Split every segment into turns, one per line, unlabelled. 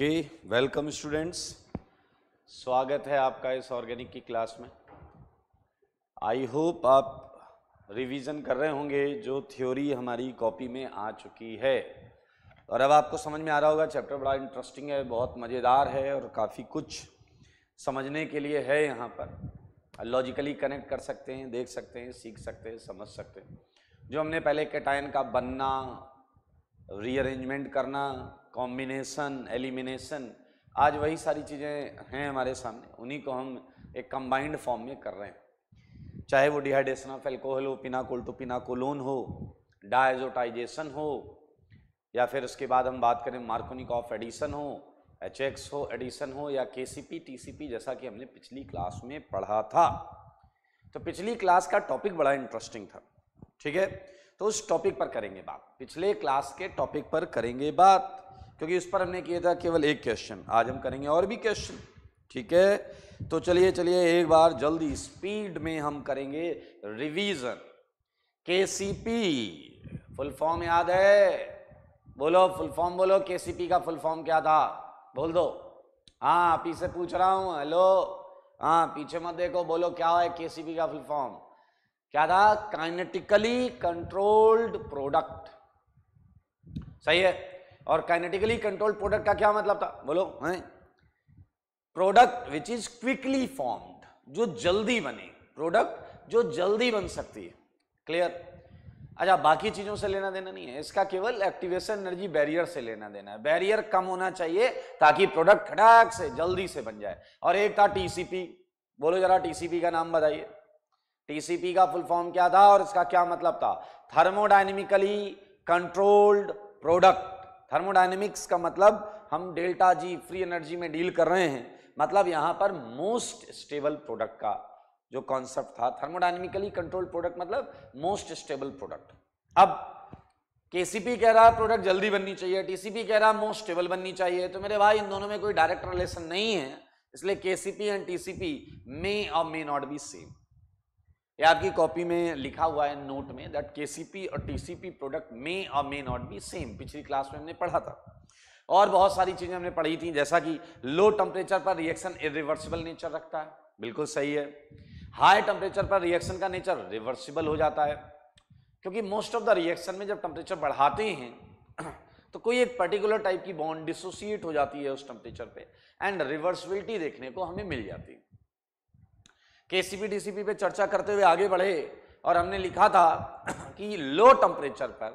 Okay welcome students स्वागत है आपका इस ऑर्गेनिक की क्लास में आई होप आप रिवीजन कर रहे होंगे जो थ्योरी हमारी कॉपी में आ चुकी है और अब आपको समझ में आ रहा होगा चैप्टर बड़ा इंटरेस्टिंग है बहुत मज़ेदार है और काफ़ी कुछ समझने के लिए है यहाँ पर लॉजिकली कनेक्ट कर सकते हैं देख सकते हैं सीख सकते हैं समझ सकते हैं जो हमने पहले कैटायन का बनना रीअरेंजमेंट करना कॉम्बिनेशन एलिमिनेशन आज वही सारी चीज़ें हैं हमारे सामने उन्हीं को हम एक कंबाइंड फॉर्म में कर रहे हैं चाहे वो डिहाइड्रेशन ऑफ एल्कोहल हो पिनाकोल टू तो पिनाकोलोन हो डाइजोटाइजेशन हो या फिर उसके बाद हम बात करें मार्कोनिक ऑफ एडिशन हो एच एक्स हो एडिशन हो या K C P T C P जैसा कि हमने पिछली क्लास में पढ़ा था तो पिछली क्लास का टॉपिक बड़ा इंटरेस्टिंग था ठीक है तो उस टॉपिक पर करेंगे बात पिछले क्लास के टॉपिक पर करेंगे बात क्योंकि इस पर हमने किया था केवल एक क्वेश्चन आज हम करेंगे और भी क्वेश्चन ठीक है तो चलिए चलिए एक बार जल्दी स्पीड में हम करेंगे रिवीजन के फुल फॉर्म याद है बोलो फुल फॉर्म बोलो के का फुल फॉर्म क्या था बोल दो हाँ आप से पूछ रहा हूँ हेलो हाँ पीछे मत देखो बोलो क्या है केसीबी का फुल फॉर्म क्या था काइनेटिकली कंट्रोल्ड प्रोडक्ट सही है और काइनेटिकली कंट्रोल प्रोडक्ट का क्या मतलब था बोलो है product which is quickly formed जो जल्दी बने प्रोडक्ट जो जल्दी बन सकती है क्लियर अच्छा बाकी चीजों से लेना देना नहीं है इसका केवल एक्टिवेशन एनर्जी बैरियर से लेना देना है बैरियर कम होना चाहिए ताकि प्रोडक्ट खटाक से जल्दी से बन जाए और एक था टीसीपी बोलो जरा टीसीपी का नाम बताइए टीसीपी का फुल फॉर्म क्या था और इसका क्या मतलब था थर्मोडाइनमिकली कंट्रोल्ड प्रोडक्ट थर्मोडाइनमिक्स का मतलब हम डेल्टा जी फ्री एनर्जी में डील कर रहे हैं मतलब यहाँ पर मोस्ट स्टेबल प्रोडक्ट का जो कॉन्सेप्ट था थर्मोडाइनमिकली कंट्रोल प्रोडक्ट मतलब मोस्ट स्टेबल प्रोडक्ट अब केसीपी कह रहा है प्रोडक्ट जल्दी बननी चाहिए टीसीपी कह रहा है मोस्ट स्टेबल बननी चाहिए तो मेरे भाई इन दोनों में कोई डायरेक्ट रिलेशन नहीं है इसलिए केसीपी एंड टीसीपी मे और मे नॉट बी सेम या आपकी कॉपी में लिखा हुआ है नोट में दैट के और टी प्रोडक्ट मे और मे नॉट बी सेम पिछली क्लास में हमने पढ़ा था और बहुत सारी चीज़ें हमने पढ़ी थी जैसा कि लो टेम्परेचर पर रिएक्शन इरिवर्सिबल नेचर रखता है बिल्कुल सही है हाई टेम्परेचर पर रिएक्शन का नेचर रिवर्सिबल हो जाता है क्योंकि मोस्ट ऑफ द रिएक्शन में जब टेम्परेचर बढ़ाते हैं तो कोई एक पर्टिकुलर टाइप की बॉन्ड डिसोसिएट हो जाती है उस टेम्परेचर पे एंड रिवर्सिबिलिटी देखने को हमें मिल जाती है केसीपी डीसीपी पे चर्चा करते हुए आगे बढ़े और हमने लिखा था कि लो टेम्परेचर पर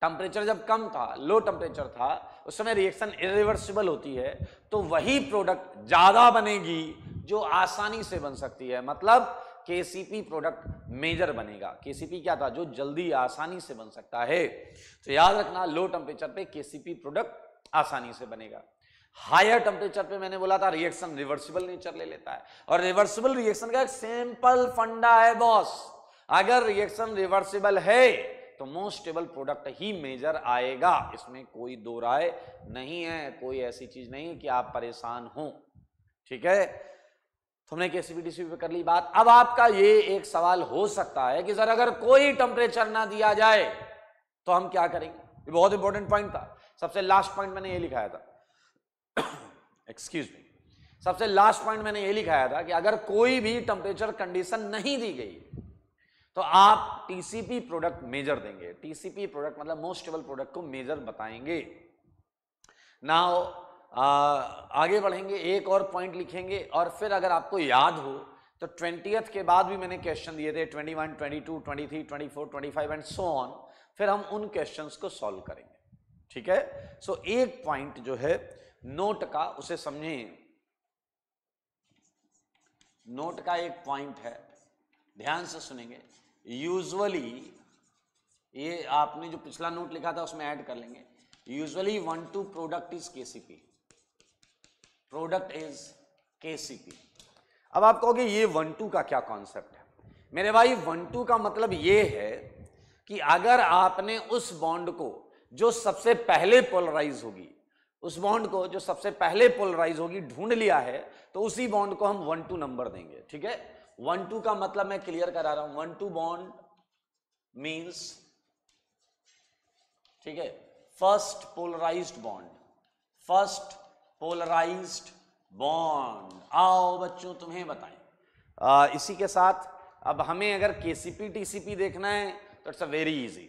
टेम्परेचर जब कम था लो टेम्परेचर था उस समय रिएक्शन इरिवर्सिबल होती है तो वही प्रोडक्ट ज़्यादा बनेगी जो आसानी से बन सकती है मतलब केसीपी प्रोडक्ट मेजर बनेगा केसीपी क्या था जो जल्दी आसानी से बन सकता है तो याद रखना लो टेम्परेचर पे केसीपी प्रोडक्ट आसानी से बनेगा हायर टेम्परेचर पे मैंने बोला था रिएक्शन रिवर्सिबल नेचर ले लेता है और रिवर्सिबल रिएक्शन का एक सिंपल फंडा है बॉस अगर रिएक्शन रिवर्सिबल है तो मोस्ट स्टेबल प्रोडक्ट ही मेजर आएगा इसमें कोई दो राय नहीं है कोई ऐसी चीज नहीं कि आप परेशान हो ठीक है तो हमने केसीबीडीसी पे कर ली बात अब आपका ये एक सवाल हो सकता है कि सर अगर कोई टेम्परेचर ना दिया जाए तो हम क्या करेंगे ये बहुत इंपॉर्टेंट पॉइंट था सबसे लास्ट पॉइंट मैंने ये लिखाया था एक्सक्यूज मी सबसे लास्ट पॉइंट मैंने ये लिखाया था कि अगर कोई भी टेम्परेचर कंडीशन नहीं दी गई तो आप टीसीपी प्रोडक्ट मेजर देंगे टीसीपी प्रोडक्ट मतलब मोस्ट स्टेबल प्रोडक्ट को मेजर बताएंगे नाउ आगे बढ़ेंगे एक और पॉइंट लिखेंगे और फिर अगर आपको याद हो तो ट्वेंटियथ के बाद भी मैंने क्वेश्चन दिए थे twenty one twenty two twenty three twenty four twenty five and so on फिर हम उन क्वेश्चंस को सॉल्व करेंगे ठीक है सो so, एक पॉइंट जो है नोट का उसे समझें नोट का एक पॉइंट है ध्यान से सुनेंगे यूजुअली ये आपने जो पिछला नोट लिखा था उसमें ऐड कर लेंगे usually one two product is KCP product is KCP अब आप कहोगे ये वन टू का क्या कॉन्सेप्ट है मेरे भाई वन टू का मतलब ये है कि अगर आपने उस बॉन्ड को जो सबसे पहले पोलराइज होगी उस बॉन्ड को जो सबसे पहले पोलराइज होगी ढूंढ लिया है तो उसी बॉन्ड को हम वन टू नंबर देंगे ठीक है वन टू का मतलब मैं क्लियर करा रहा हूं वन टू बॉन्ड मीन्स ठीक है first polarize bond first polarize bond आओ बच्चों तुम्हें बताएं आ, इसी के साथ अब हमें अगर के टीसीपी देखना है तो it's a very easy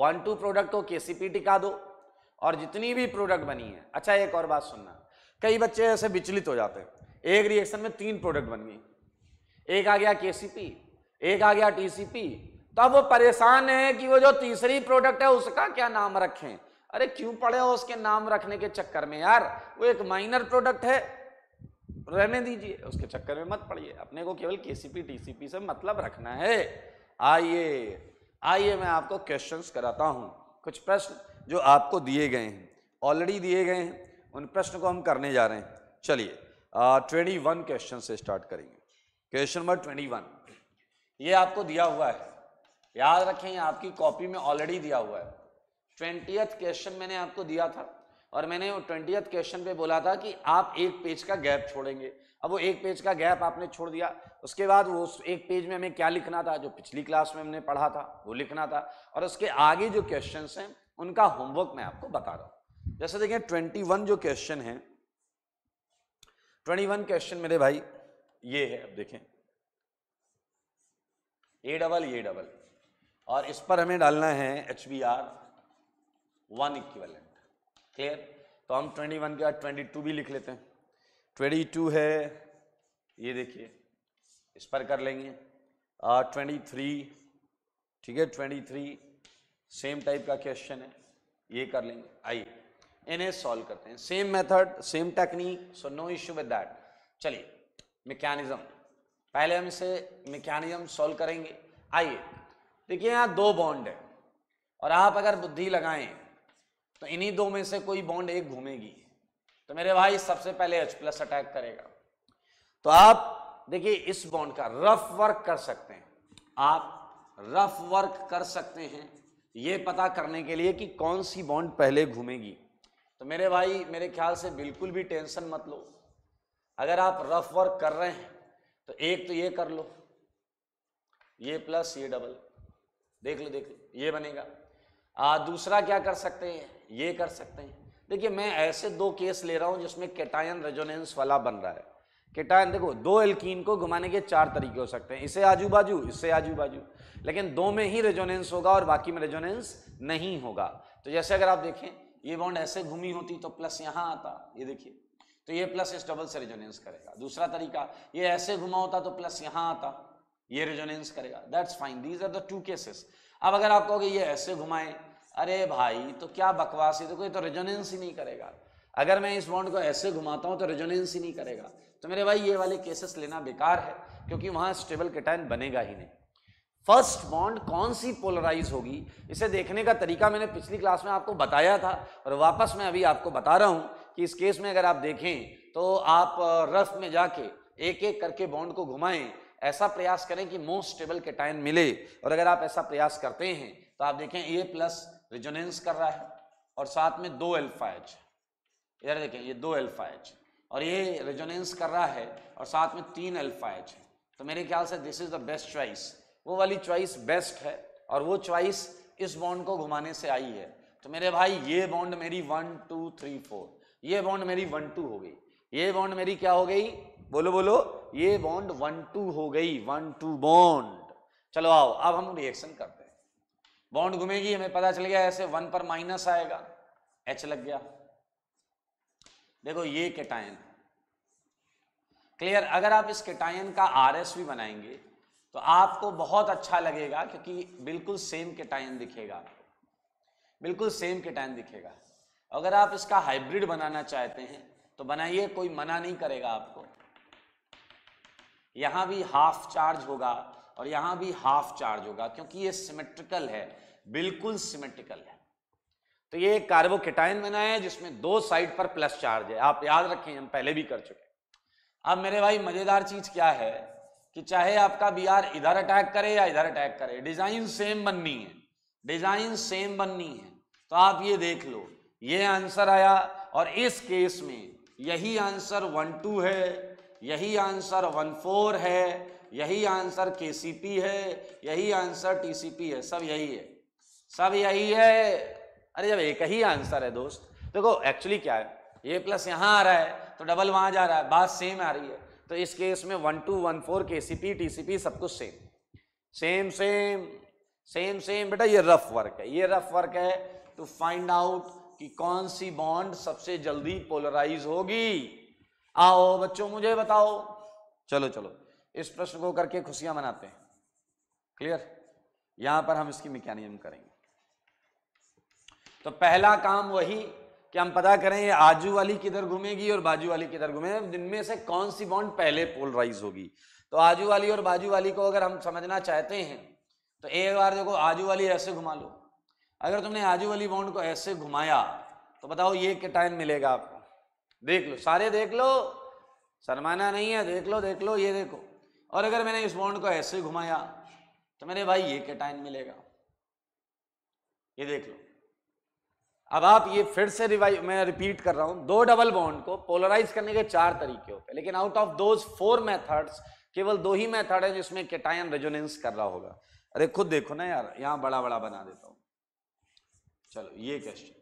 one two product को के टिका दो और जितनी भी प्रोडक्ट बनी है अच्छा एक और बात सुनना कई बच्चे ऐसे विचलित हो जाते हैं एक रिएक्शन में तीन प्रोडक्ट बन गई एक आ गया केसीपी एक आ गया टीसीपी तो अब वो परेशान है कि वो जो तीसरी प्रोडक्ट है उसका क्या नाम रखें अरे क्यों पड़े हो उसके नाम रखने के चक्कर में यार वो एक माइनर प्रोडक्ट है रहने दीजिए उसके चक्कर में मत पड़िए अपने को केवल केसीपी टीसीपी से मतलब रखना है आइए आइए मैं आपको क्वेश्चंस कराता हूं कुछ प्रश्न जो आपको दिए गए हैं ऑलरेडी दिए गए हैं उन प्रश्न को हम करने जा रहे हैं चलिए ट्वेंटी वन क्वेश्चन से स्टार्ट करेंगे क्वेश्चन नंबर ट्वेंटी वन ये आपको दिया हुआ है याद रखें आपकी कॉपी में ऑलरेडी दिया हुआ है ट्वेंटियथ क्वेश्चन मैंने आपको दिया था और मैंने ट्वेंटियथ क्वेश्चन पे बोला था कि आप एक पेज का गैप छोड़ेंगे अब वो एक पेज का गैप आपने छोड़ दिया उसके बाद वो उस एक पेज में हमें क्या लिखना था जो पिछली क्लास में हमने पढ़ा था वो लिखना था और उसके आगे जो क्वेश्चन हैं उनका होमवर्क मैं आपको बता रहा हूं जैसे देखें ट्वेंटी वन जो क्वेश्चन है ट्वेंटी वन क्वेश्चन मेरे भाई ये है अब देखें ए डबल ए डबल और इस पर हमें डालना है H B R one equivalent clear तो हम ट्वेंटी वन के बाद ट्वेंटी टू भी लिख लेते हैं ट्वेंटी टू है ये देखिए इस पर कर लेंगे ट्वेंटी थ्री ठीक है ट्वेंटी थ्री सेम टाइप का क्वेश्चन है ये कर लेंगे आइए इन्हें सॉल्व करते हैं same method same technique so no issue with that चलिए मैकेनिज्म पहले हम इसे मैकेनिज्म सॉल्व करेंगे आइए देखिए यहाँ दो बॉन्ड है और आप अगर बुद्धि लगाएं तो इन्हीं दो में से कोई बॉन्ड एक घूमेगी तो मेरे भाई सबसे पहले एच प्लस अटैक करेगा तो आप देखिए इस बॉन्ड का रफ वर्क कर सकते हैं आप रफ वर्क कर सकते हैं ये पता करने के लिए कि कौन सी बॉन्ड पहले घूमेगी तो मेरे भाई मेरे ख्याल से बिल्कुल भी टेंशन मत लो अगर आप रफ वर्क कर रहे हैं तो एक तो ये कर लो ये प्लस ये डबल देख लो देख लो ये बनेगा आ, दूसरा क्या कर सकते हैं ये कर सकते हैं देखिए मैं ऐसे दो केस ले रहा हूँ जिसमें केटायन रेजोनेंस वाला बन रहा है केटायन देखो दो एल्कीन को घुमाने के चार तरीके हो सकते हैं इसे आजू बाजू इससे आजू बाजू लेकिन दो में ही रेजोनेंस होगा और बाकी में रेजोनेंस नहीं होगा तो जैसे अगर आप देखें ये बॉन्ड ऐसे घूमी होती तो प्लस यहां आता ये देखिए तो ये प्लस इस डबल से रेजोनेंस करेगा दूसरा तरीका ये ऐसे घुमा होता तो प्लस यहां आता ये रेजोनेंस करेगा that's fine these are the two cases अब अगर आप कहोगे ये ऐसे घुमाएं अरे भाई तो क्या बकवास है देखो ये तो रेजोनेंस तो ही नहीं करेगा अगर मैं इस बॉन्ड को ऐसे घुमाता हूँ तो रेजोनेंस ही नहीं करेगा तो मेरे भाई ये वाले केसेस लेना बेकार है क्योंकि वहां स्टेबल कटाइन बनेगा ही नहीं फर्स्ट बॉन्ड कौन सी पोलराइज होगी इसे देखने का तरीका मैंने पिछली क्लास में आपको बताया था और वापस मैं अभी आपको बता रहा हूँ कि इस केस में अगर आप देखें तो आप रफ में जाके एक एक करके बॉन्ड को घुमाएं ऐसा प्रयास करें कि मोस्ट स्टेबल टाइम मिले और अगर आप ऐसा प्रयास करते हैं तो आप देखें ए प्लस रिजोनेंस कर रहा है और साथ में दो एल्फाइज इधर देखें ये दो एल्फाइज और ये रेजोनेंस कर रहा है और साथ में तीन एल्फाइज तो मेरे ख्याल से this is the best choice वो वाली च्वाइस बेस्ट है और वो च्वाइस इस बॉन्ड को घुमाने से आई है तो मेरे भाई ये बॉन्ड मेरी वन टू थ्री फोर ये बॉन्ड मेरी वन टू हो गई ये बॉन्ड मेरी क्या हो गई बोलो बोलो ये बॉन्ड वन टू हो गई वन टू बॉन्ड चलो आओ अब हम रिएक्शन करते हैं बॉन्ड घूमेगी हमें पता चल गया ऐसे वन पर माइनस आएगा एच लग गया देखो ये केटायन क्लियर अगर आप इस केटायन का आर एस भी बनाएंगे तो आपको बहुत अच्छा लगेगा क्योंकि बिल्कुल सेम के टाइम दिखेगा आपको बिल्कुल सेम के टाइम दिखेगा अगर आप इसका हाइब्रिड बनाना चाहते हैं तो बनाइए कोई मना नहीं करेगा आपको यहां भी हाफ चार्ज होगा और यहां भी हाफ चार्ज होगा क्योंकि ये सिमेट्रिकल है बिल्कुल सिमेट्रिकल है तो ये कार्बोकेटाइन बना है जिसमें दो साइड पर प्लस चार्ज है आप याद रखें हम पहले भी कर चुके अब मेरे भाई मजेदार चीज क्या है कि चाहे आपका बिहार इधर अटैक करे या इधर अटैक करे डिजाइन सेम बननी है डिजाइन सेम बननी है तो आप ये देख लो ये आंसर आया और इस केस में यही आंसर वन टू है यही आंसर वन फोर है यही आंसर के सी पी है यही आंसर टी सी पी है सब यही है सब यही है अरे जब एक ही आंसर है दोस्त देखो एक्चुअली क्या है ए प्लस यहाँ आ रहा है तो डबल वहाँ जा रहा है बात सेम आ रही है तो इस केस में one two one four K C P T C P सब कुछ same same same same same बेटा ये रफ वर्क है ये रफ वर्क है टू फाइंड आउट कि कौन सी बॉन्ड सबसे जल्दी पोलराइज होगी आओ बच्चों मुझे बताओ चलो चलो इस प्रश्न को करके खुशियां मनाते हैं क्लियर यहां पर हम इसकी मैकेनिज्म करेंगे तो पहला काम वही कि हम पता करें ये आजू वाली किधर घूमेगी और बाजू वाली किधर घूमेगी जिनमें से कौन सी बॉन्ड पहले पोलराइज होगी तो आजू वाली और बाजू वाली को अगर हम समझना चाहते हैं तो एक बार देखो आजू वाली ऐसे घुमा लो अगर तुमने आजू वाली बॉन्ड को ऐसे घुमाया तो बताओ ये टाइम मिलेगा आपको देख लो सारे देख लो सरमाना नहीं है देख लो देख लो ये देखो और अगर मैंने इस बॉन्ड को ऐसे घुमाया तो मेरे भाई ये टाइम मिलेगा ये देख लो अब आप ये फिर से रिवाइज मैं रिपीट कर रहा हूं दो डबल बॉन्ड को पोलराइज करने के चार तरीके होते हैं लेकिन out of those four methods केवल दो ही मेथड है जिसमें केटायन रेजोनेंस कर रहा होगा अरे खुद देखो ना यार यहां बड़ा बड़ा बना देता हूं चलो ये क्वेश्चन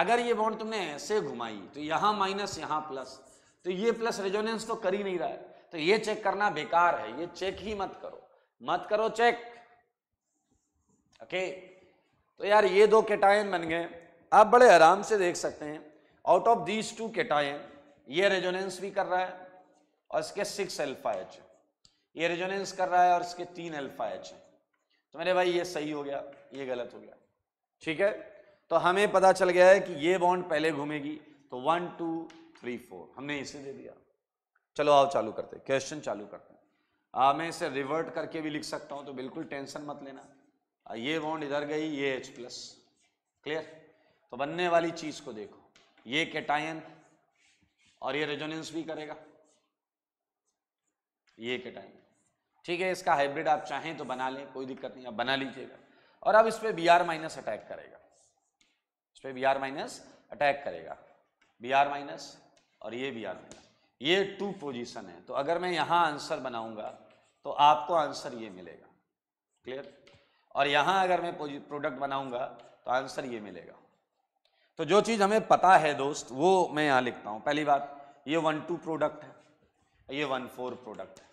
अगर ये बॉन्ड तुमने ऐसे घुमाई तो यहां माइनस यहां प्लस तो ये प्लस रेजोनेंस तो कर ही नहीं रहा है तो ये चेक करना बेकार है ये चेक ही मत करो मत करो चेक ओके okay? तो यार ये दो केटायन बन गए आप बड़े आराम से देख सकते हैं out of these two cation ये रेजोनेंस भी कर रहा है और इसके सिक्स एल्फा एच ये रेजोनेंस कर रहा है और इसके तीन एल्फा एच है तो मेरे भाई ये सही हो गया ये गलत हो गया ठीक है तो हमें पता चल गया है कि ये बॉन्ड पहले घूमेगी तो वन टू थ्री फोर हमने इसे दे दिया चलो आओ चालू करते क्वेश्चन चालू करते हैं मैं इसे रिवर्ट करके भी लिख सकता हूं तो बिल्कुल टेंशन मत लेना ये बॉन्ड इधर गई ये एच प्लस क्लियर तो बनने वाली चीज को देखो ये कैटायन और ये रेजोनेंस भी करेगा ये कैटायन ठीक है इसका हाइब्रिड आप चाहें तो बना लें कोई दिक्कत नहीं आप बना लीजिएगा और अब इस पर बी आर माइनस अटैक करेगा इस पर बी आर माइनस अटैक करेगा बी आर माइनस और ये बी आर माइनस ये टू पोजीशन है तो अगर मैं यहां आंसर बनाऊंगा तो आपको आंसर ये मिलेगा क्लियर और यहां अगर मैं प्रोडक्ट बनाऊंगा तो आंसर ये मिलेगा तो जो चीज़ हमें पता है दोस्त वो मैं यहां लिखता हूँ पहली बात ये वन टू प्रोडक्ट है ये वन फोर प्रोडक्ट है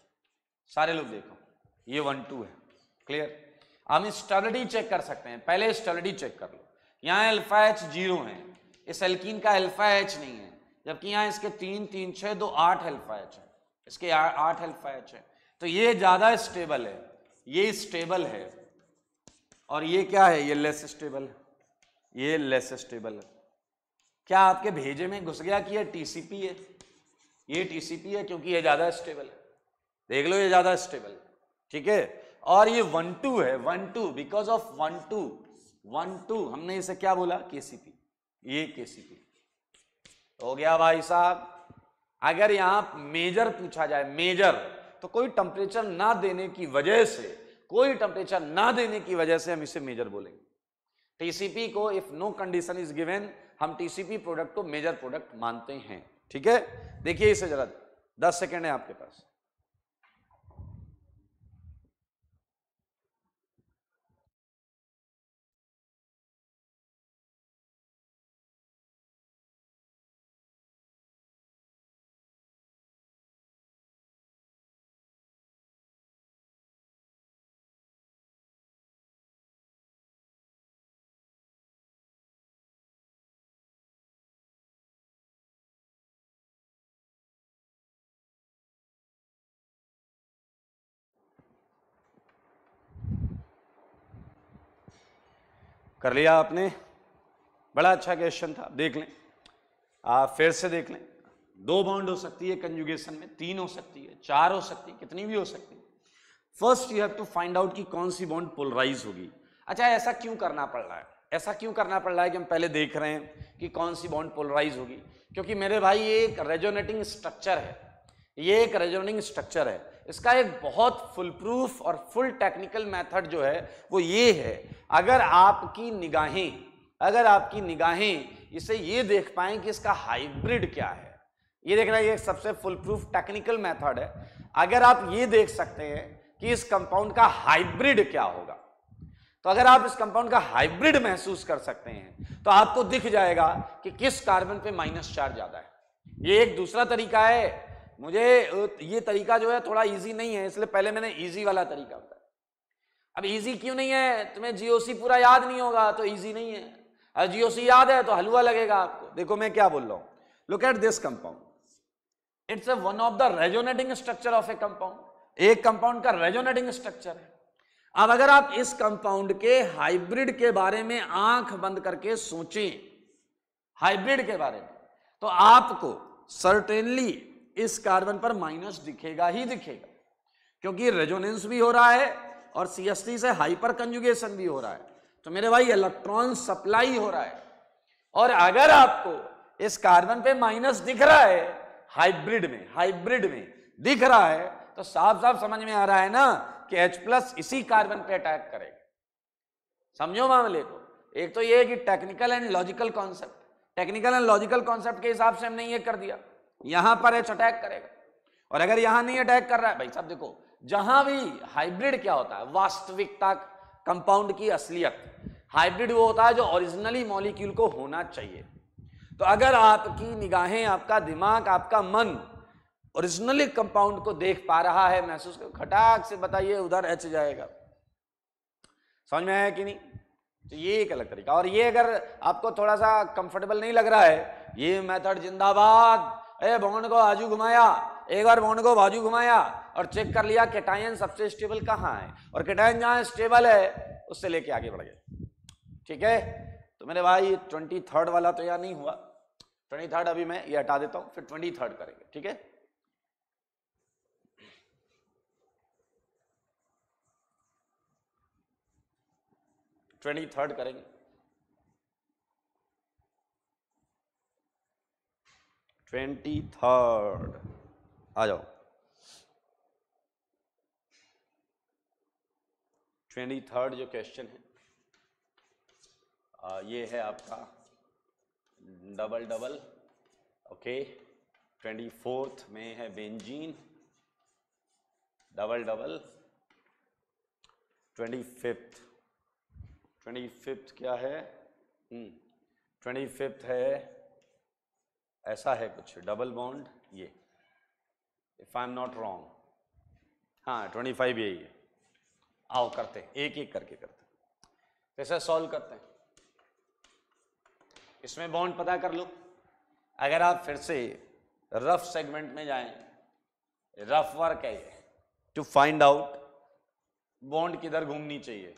सारे लोग देखो ये वन टू है क्लियर हम स्टेबिलिटी चेक कर सकते हैं पहले स्टेबिलिटी चेक कर लो यहाँ एल्फा एच जीरो है इस एल्किन का एल्फा एच नहीं है जबकि यहाँ इसके तीन तीन छः दो आठ एल्फा एच है इसके आठ एल्फा एच है तो ये ज़्यादा स्टेबल है ये स्टेबल है और ये क्या है ये लेस स्टेबल है ये लेस स्टेबल है क्या आपके भेजे में घुस गया कि ये टीसीपी है ये टीसीपी है क्योंकि ये ज़्यादा स्टेबल है देख लो ये ज़्यादा स्टेबल है ठीक है और ये वन टू है one two because of one two one two हमने इसे क्या बोला केसीपी ये केसीपी हो गया भाई साहब अगर यहां मेजर पूछा जाए मेजर तो कोई टेम्परेचर ना देने की वजह से कोई टेम्परेचर ना देने की वजह से हम इसे मेजर बोलेंगे टीसीपी को if no condition is given हम टीसीपी प्रोडक्ट को मेजर प्रोडक्ट मानते हैं ठीक है देखिए इसे जरा दस सेकेंड है आपके पास कर लिया आपने बड़ा अच्छा क्वेश्चन था देख लें आप फिर से देख लें दो बॉन्ड हो सकती है कंजुगेशन में तीन हो सकती है चार हो सकती है कितनी भी हो सकती है first you have to find out कि कौन सी बॉन्ड पोलराइज होगी अच्छा ऐसा क्यों करना पड़ रहा है ऐसा क्यों करना पड़ रहा है कि हम पहले देख रहे हैं कि कौन सी बॉन्ड पोलराइज होगी क्योंकि मेरे भाई ये एक रेजोनेटिंग स्ट्रक्चर है ये एक रेजोनेटिंग स्ट्रक्चर है इसका एक बहुत फुल प्रूफ और फुल टेक्निकल मेथड जो है वो ये है अगर आपकी निगाहें अगर आपकी निगाहें इसे ये देख पाए कि इसका हाइब्रिड क्या है ये देखना ये सबसे फुल प्रूफ टेक्निकल मेथड है अगर आप ये देख सकते हैं कि इस कंपाउंड का हाइब्रिड क्या होगा तो अगर आप इस कंपाउंड का हाइब्रिड महसूस कर सकते हैं तो आपको दिख जाएगा कि किस कार्बन पे माइनस चार ज्यादा है ये एक दूसरा तरीका है मुझे ये तरीका जो है थोड़ा इजी नहीं है इसलिए पहले मैंने इजी वाला तरीका बताया अब इजी क्यों नहीं है तुम्हें जीओसी पूरा याद नहीं होगा तो इजी नहीं है अगर जीओसी याद है तो हलवा लगेगा आपको देखो मैं क्या बोल रहा हूं look at this compound it's a one of the resonating structure of a compound एक कंपाउंड का रेजोनेटिंग स्ट्रक्चर है अब अगर आप इस कंपाउंड के हाइब्रिड के बारे में आंख बंद करके सोचें हाइब्रिड के बारे में तो आपको सर्टेनली इस कार्बन पर माइनस दिखेगा ही दिखेगा क्योंकि रेजोनेंस भी हो रहा है और सीएसटी से हाइपर कंजुगेशन भी हो रहा है तो मेरे भाई इलेक्ट्रॉन सप्लाई हो रहा है और अगर आपको इस कार्बन पे माइनस दिख रहा है हाइब्रिड में हाइब्रिड में दिख रहा है तो साफ साफ समझ में आ रहा है ना कि H प्लस इसी कार्बन पे अटैक करेगा समझो मामले को एक तो ये है कि technical and logical concept technical and logical concept के हिसाब से हमने ये कर दिया यहां पर एच अटैक करेगा और अगर यहां नहीं अटैक कर रहा है भाई साहब देखो जहां भी हाइब्रिड क्या होता है वास्तविकता कंपाउंड की असलियत हाइब्रिड वो होता है जो ओरिजिनली मॉलिक्यूल को होना चाहिए तो अगर आपकी निगाहें आपका दिमाग आपका मन ओरिजिनली कंपाउंड को देख पा रहा है महसूस कर खटाक से बताइए उधर एच जाएगा समझ में आया कि नहीं तो ये एक अलग तरीका और ये अगर आपको थोड़ा सा कंफर्टेबल नहीं लग रहा है ये मेथड जिंदाबाद ए भवन को बाजू घुमाया एक बार भवन को बाजू घुमाया और चेक कर लिया केटायन सबसे स्टेबल कहाँ है और केटायन जहाँ स्टेबल है उससे लेके आगे बढ़ गए ठीक है तो मेरे भाई ट्वेंटी थर्ड वाला तो यहाँ नहीं हुआ ट्वेंटी थर्ड अभी मैं ये हटा देता हूँ फिर ट्वेंटी थर्ड करेंगे ठीक है ट्वेंटी थर्ड करेंगे ट्वेंटी थर्ड आ जाओ ट्वेंटी थर्ड जो क्वेश्चन है आ, ये है आपका double double okay twenty fourth में है benzene double double twenty fifth twenty fifth क्या है हम्म, ट्वेंटी फिफ्थ है ऐसा है कुछ डबल बॉन्ड ये if I am not wrong हाँ ट्वेंटी फाइव यही है आओ करते हैं एक एक करके करते हैं कैसे तो सॉल्व करते हैं इसमें बॉन्ड पता कर लो अगर आप फिर से रफ सेगमेंट में जाएं रफ वर्क है ये टू फाइंड आउट बॉन्ड किधर घूमनी चाहिए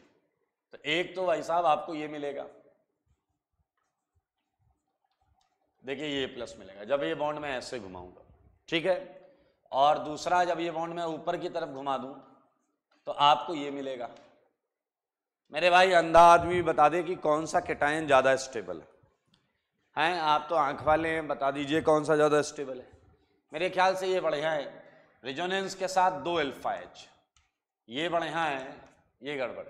तो एक तो भाई साहब आपको ये मिलेगा देखिए ये प्लस मिलेगा जब ये बॉन्ड मैं ऐसे घुमाऊंगा ठीक है और दूसरा जब ये बॉन्ड मैं ऊपर की तरफ घुमा दूं तो आपको ये मिलेगा मेरे भाई अंधा आदमी बता दे कि कौन सा कैटायन ज़्यादा स्टेबल है हैं आप तो आंख वाले हैं बता दीजिए कौन सा ज़्यादा स्टेबल है मेरे ख्याल से ये बढ़िया है रिजोनेंस के साथ दो एल्फा एच ये बढ़िया है ये गड़बड़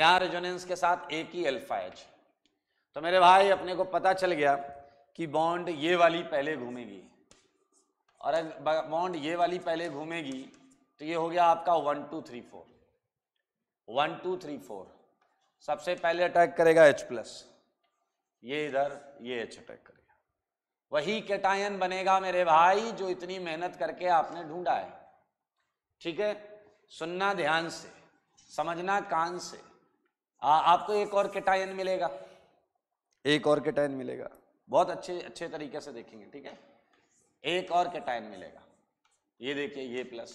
यहाँ रिजोनेंस के साथ एक ही एल्फा एच तो मेरे भाई अपने को पता चल गया कि बॉन्ड ये वाली पहले घूमेगी और अगर बॉन्ड ये वाली पहले घूमेगी तो ये हो गया आपका one two three four one two three four सबसे पहले अटैक करेगा H प्लस ये इधर ये H अटैक करेगा वही कैटायन बनेगा मेरे भाई जो इतनी मेहनत करके आपने ढूंढा है ठीक है सुनना ध्यान से समझना कान से आ, आपको एक और कैटायन मिलेगा एक और कैटायन मिलेगा बहुत अच्छे अच्छे तरीके से देखेंगे ठीक है एक और कैटायन मिलेगा ये देखिए ये प्लस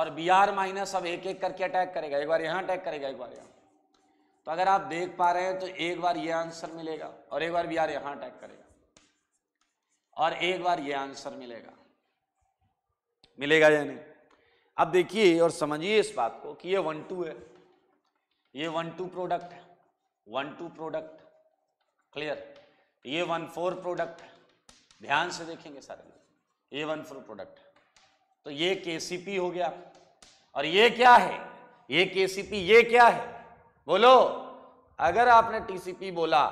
और बी आर माइनस अब एक एक करके अटैक करेगा एक बार यहां अटैक करेगा एक बार यहां तो अगर आप देख पा रहे हैं तो एक बार ये आंसर मिलेगा और एक बार बी आर यहां अटैक करेगा और एक बार ये आंसर मिलेगा मिलेगा या नहीं अब देखिए और समझिए इस बात को कि ये वन टू है ये वन टू प्रोडक्ट है वन टू प्रोडक्ट क्लियर ये वन फोर प्रोडक्ट है ध्यान से देखेंगे सारे लोग ये वन फोर प्रोडक्ट तो ये पी हो गया और ये क्या है ये पी ये क्या है बोलो अगर आपने टीसीपी बोला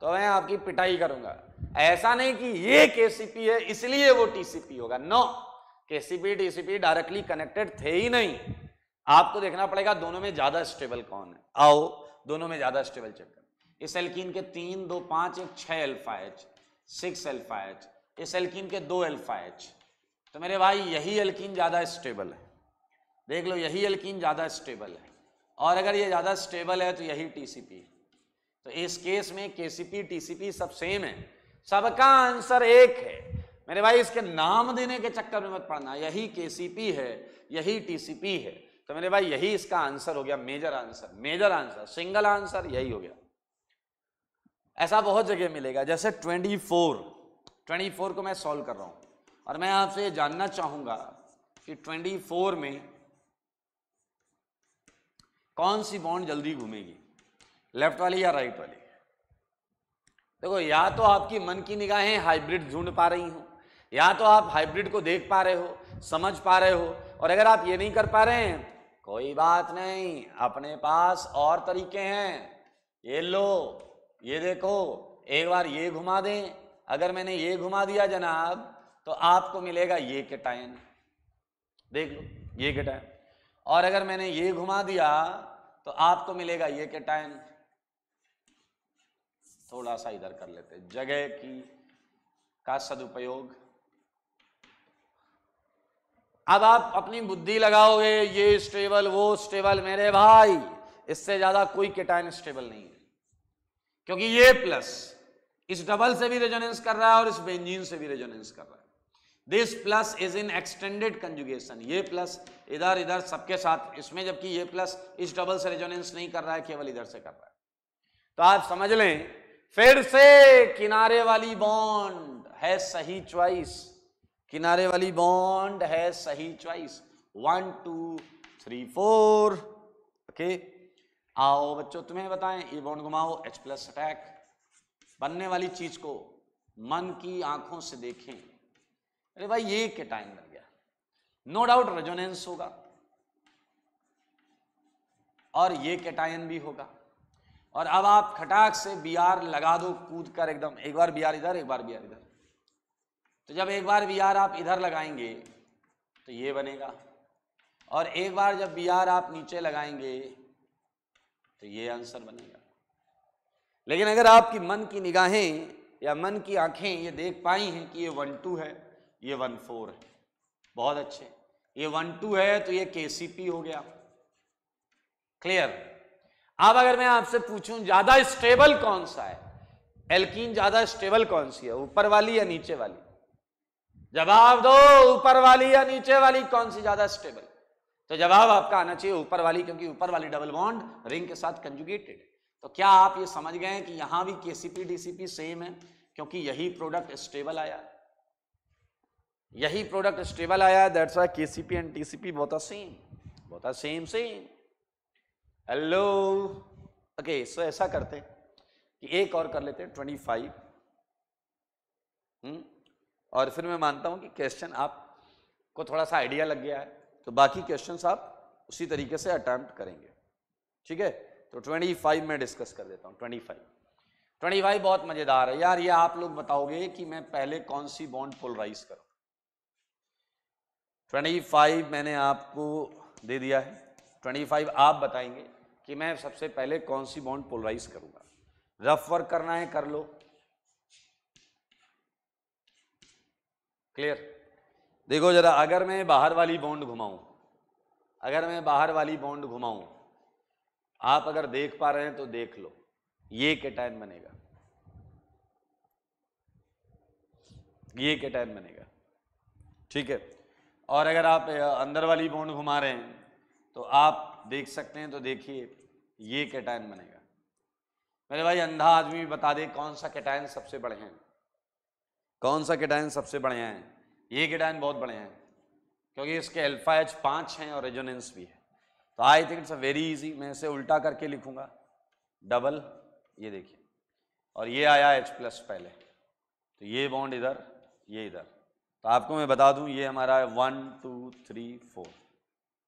तो मैं आपकी पिटाई करूंगा ऐसा नहीं कि ये केसीपी है इसलिए वो टीसीपी होगा no KCP TCP directly connected थे ही नहीं आपको देखना पड़ेगा दोनों में ज्यादा स्टेबल कौन है आओ दोनों में ज्यादा स्टेबल चेक करना इस एल्किन के तीन दो पाँच एक छः alpha H six alpha H इस एल्किन के दो अल्फा एच तो मेरे भाई यही एल्किन ज़्यादा स्टेबल है देख लो यही एल्किन ज़्यादा स्टेबल है और अगर ये ज़्यादा स्टेबल है तो यही टीसीपी तो इस केस में केसीपी टीसीपी सब सेम है सबका आंसर एक है मेरे भाई इसके नाम देने के चक्कर में मत पड़ना यही केसीपी है यही टीसीपी है तो मेरे भाई यही इसका आंसर हो गया major answer major answer single answer यही हो गया ऐसा बहुत जगह मिलेगा जैसे 24 24 को मैं सॉल्व कर रहा हूं और मैं आपसे ये जानना चाहूंगा कि 24 में कौन सी बॉन्ड जल्दी घूमेगी लेफ्ट वाली या राइट वाली देखो या तो आपकी मन की निगाहें हाइब्रिड ढूंढ पा रही हो या तो आप हाइब्रिड को देख पा रहे हो समझ पा रहे हो और अगर आप ये नहीं कर पा रहे हैं कोई बात नहीं अपने पास और तरीके हैं ये लो ये देखो एक बार ये घुमा दें अगर मैंने ये घुमा दिया जनाब तो आपको मिलेगा ये केटायन देख लो ये केटायन और अगर मैंने ये घुमा दिया तो आपको मिलेगा ये केटायन थोड़ा सा इधर कर लेते जगह की का सदुपयोग अब आप अपनी बुद्धि लगाओगे ये स्टेबल वो स्टेबल मेरे भाई इससे ज्यादा कोई केटायन स्टेबल नहीं है क्योंकि ये प्लस इस डबल से भी रेजोनेंस कर रहा है और इस बेंजीन से भी रेजोनेंस कर रहा है this plus is in extended conjugation ये प्लस इधर इधर सबके साथ इसमें जबकि ये प्लस इस डबल से रेजोनेंस नहीं कर रहा है केवल इधर से कर रहा है तो आप समझ लें फिर से किनारे वाली बॉन्ड है सही च्वाइस किनारे वाली बॉन्ड है सही choice one two three four okay आओ बच्चों तुम्हें बताएं ये बॉन्ड घुमाओ एच प्लस अटैक बनने वाली चीज को मन की आंखों से देखें अरे भाई ये टाइम बन गया नो डाउट रेजोनेंस होगा और ये कैटायन भी होगा और अब आप खटाक से बी आर लगा दो कूद कर एकदम एक बार बीआर इधर एक बार बीआर इधर तो जब एक बार बी आर आप इधर लगाएंगे तो ये बनेगा और एक बार जब बी आर आप नीचे लगाएंगे तो ये आंसर बनेगा लेकिन अगर आपकी मन की निगाहें या मन की आंखें ये देख पाई हैं कि ये वन टू है ये वन फोर है बहुत अच्छे ये वन टू है तो ये के सी पी हो गया क्लियर अब अगर मैं आपसे पूछूं ज्यादा स्टेबल कौन सा है एल्कीन ज्यादा स्टेबल कौन सी है ऊपर वाली या नीचे वाली जवाब दो ऊपर वाली या नीचे वाली कौन सी ज्यादा स्टेबल तो जवाब आपका आना चाहिए ऊपर वाली क्योंकि ऊपर वाली डबल बॉन्ड रिंग के साथ कंजुगेटेड है तो क्या आप ये समझ गए कि यहाँ भी K C P D C P same है क्योंकि यही प्रोडक्ट स्टेबल आया यही प्रोडक्ट स्टेबल आया that's why K C P and T C P बहुत सेम बहुत same same hello okay so ऐसा करते कि एक और कर लेते ट्वेंटी हम्म? फाइव और फिर मैं मानता हूं कि क्वेश्चन आप को थोड़ा सा आइडिया लग गया है तो बाकी क्वेश्चन आप उसी तरीके से अटैम्प्ट करेंगे ठीक है तो 25 में डिस्कस कर देता हूँ 25 25 बहुत मज़ेदार है यार ये आप लोग बताओगे कि मैं पहले कौन सी बॉन्ड पोलराइज करूँ 25 मैंने आपको दे दिया है 25 आप बताएंगे कि मैं सबसे पहले कौन सी बॉन्ड पोलराइज करूंगा रफ वर्क करना है कर लो क्लियर देखो जरा अगर मैं बाहर वाली बॉन्ड घुमाऊं अगर मैं बाहर वाली बॉन्ड घुमाऊं आप अगर देख पा रहे हैं तो देख लो ये कैटाइन बनेगा ये कैटाइन बनेगा ठीक है और अगर आप अंदर वाली बॉन्ड घुमा रहे हैं तो आप देख सकते हैं तो देखिए ये कैटाइन बनेगा मेरे भाई अंधा आदमी बता दे कौन सा कैटाइन सबसे बढ़िया है कौन सा कैटाइन सबसे बढ़िया है ये गिडाइन बहुत बड़े हैं क्योंकि इसके अल्फा एच पाँच हैं और रेजोनेंस भी है तो I think it's a very easy मैं इसे उल्टा करके लिखूंगा डबल ये देखिए और ये आया एच प्लस पहले तो ये बॉन्ड इधर ये इधर तो आपको मैं बता दूं ये हमारा है one two three four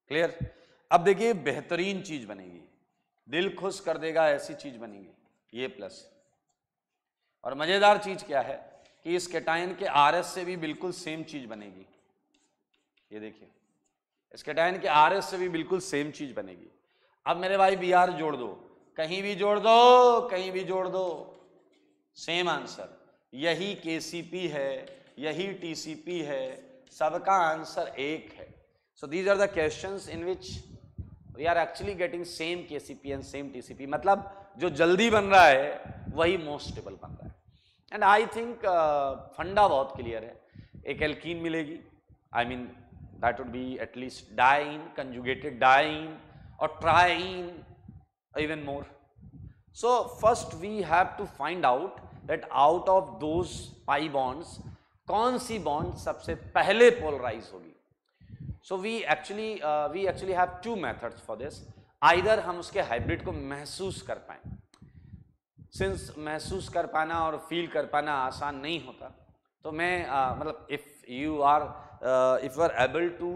clear अब देखिए बेहतरीन चीज बनेगी दिल खुश कर देगा ऐसी चीज बनेगी ये प्लस और मजेदार चीज क्या है कि इस केटाइन के आर एस से भी बिल्कुल सेम चीज बनेगी ये देखिए इस केटाइन के आर एस से भी बिल्कुल सेम चीज बनेगी अब मेरे भाई बी आर जोड़ दो कहीं भी जोड़ दो कहीं भी जोड़ दो सेम आंसर यही के सी पी है यही टी सी पी है सबका आंसर एक है so these are the question in which we are actually getting same K C P and same T C P मतलब जो जल्दी बन रहा है वही मोस्ट स्टेबल बन रहा है एंड आई थिंक फंडा बहुत क्लियर है एक एल्कीन मिलेगी I mean that would be at least diene conjugated diene और triene even more so first we have to find out that out of those pi bonds कौन सी बॉन्ड सबसे पहले पोलराइज होगी so we actually we actually have two methods for this either हम उसके hybrid को महसूस कर पाएंगे सिंस महसूस कर पाना और फील कर पाना आसान नहीं होता तो मैं मतलब if you are if you are able to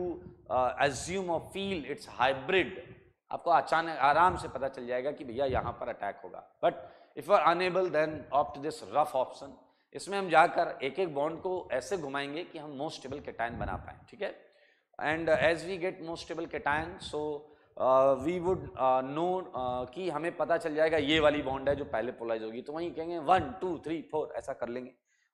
assume और फील इट्स हाइब्रिड आपको अचानक आराम से पता चल जाएगा कि भैया यहाँ पर अटैक होगा but if you are unable then opt this rough option इसमें हम जाकर एक एक बॉन्ड को ऐसे घुमाएंगे कि हम मोस्टेबल स्टेबल कैटाइन बना पाएँ ठीक है and as we get most stable cation so we would know कि हमें पता चल जाएगा ये वाली बॉन्ड है जो पहले पोलाइज होगी तो वहीं कहेंगे वन टू थ्री फोर ऐसा कर लेंगे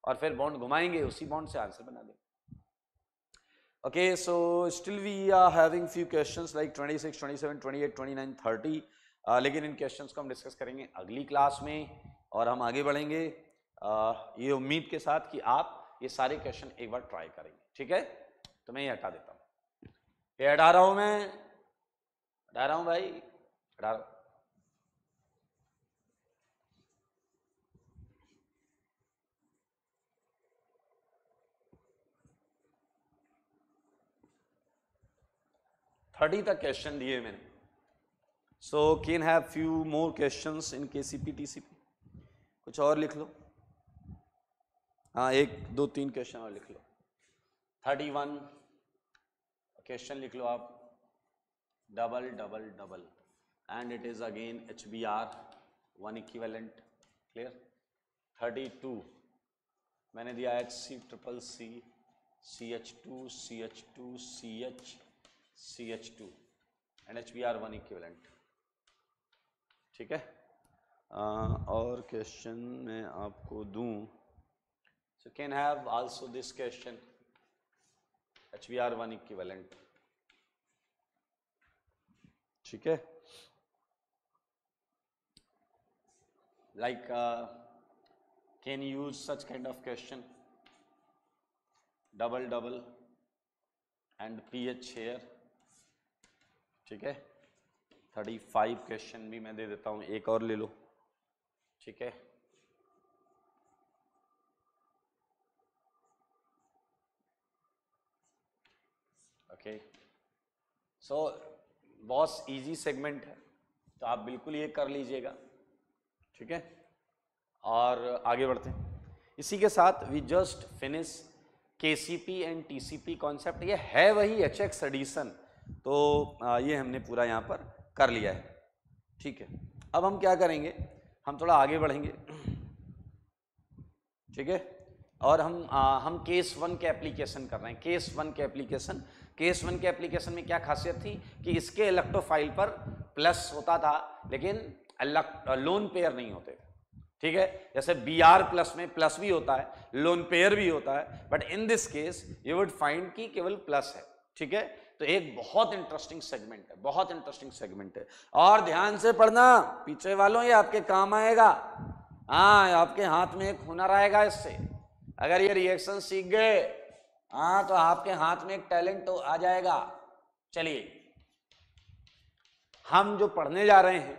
और फिर बॉन्ड घुमाएंगे उसी बॉन्ड से आंसर बना देंगे we are having few question like twenty six twenty seven twenty eight twenty nine thirty लेकिन इन क्वेश्चन को हम डिस्कस करेंगे अगली क्लास में और हम आगे बढ़ेंगे ये उम्मीद के साथ कि आप ये सारे क्वेश्चन एक बार ट्राई करेंगे ठीक है तो मैं ये हटा देता हूँ ये हटा रहा हूँ मैं डा रहा हूं भाई डा रहा थर्टी तक क्वेश्चन दिए मैंने so can have few more question in K C P T C P कुछ और लिख लो हाँ एक दो तीन क्वेश्चन और लिख लो थर्टी वन क्वेश्चन लिख लो आप double double double and it is again H B R one equivalent clear thirty two मैंने दिया H C triple C C H two C H two C H C H two and H B R one equivalent ठीक है आ, और question मैं आपको दूं so can have also this question H B R one equivalent ठीक है like can use such kind of question double double and P H here ठीक है थर्टी फाइव क्वेश्चन भी मैं दे देता हूं एक और ले लो ठीक है okay so boss easy segment है तो आप बिल्कुल ये कर लीजिएगा ठीक है और आगे बढ़ते हैं इसी के साथ we just finish K C P and T C P concept ये है वही एच एक्स एडिशन तो ये हमने पूरा यहाँ पर कर लिया है ठीक है अब हम क्या करेंगे हम थोड़ा आगे बढ़ेंगे ठीक है और हम आ, हम केस वन के एप्लीकेशन कर रहे हैं केस वन के एप्लीकेशन केस वन के एप्लीकेशन में क्या खासियत थी कि इसके इलेक्ट्रोफाइल पर प्लस होता था लेकिन लोन पेयर नहीं होते ठीक है जैसे बी आर प्लस में प्लस भी होता है लोन पेयर भी होता है but in this case you would find कि केवल प्लस है ठीक है तो एक बहुत इंटरेस्टिंग सेगमेंट है बहुत इंटरेस्टिंग सेगमेंट है और ध्यान से पढ़ना पीछे वालों ये आपके काम आएगा हाँ आपके हाथ में एक हुनर आएगा इससे अगर ये रिएक्शन सीख गए हाँ तो आपके हाथ में एक टैलेंट तो आ जाएगा चलिए हम जो पढ़ने जा रहे हैं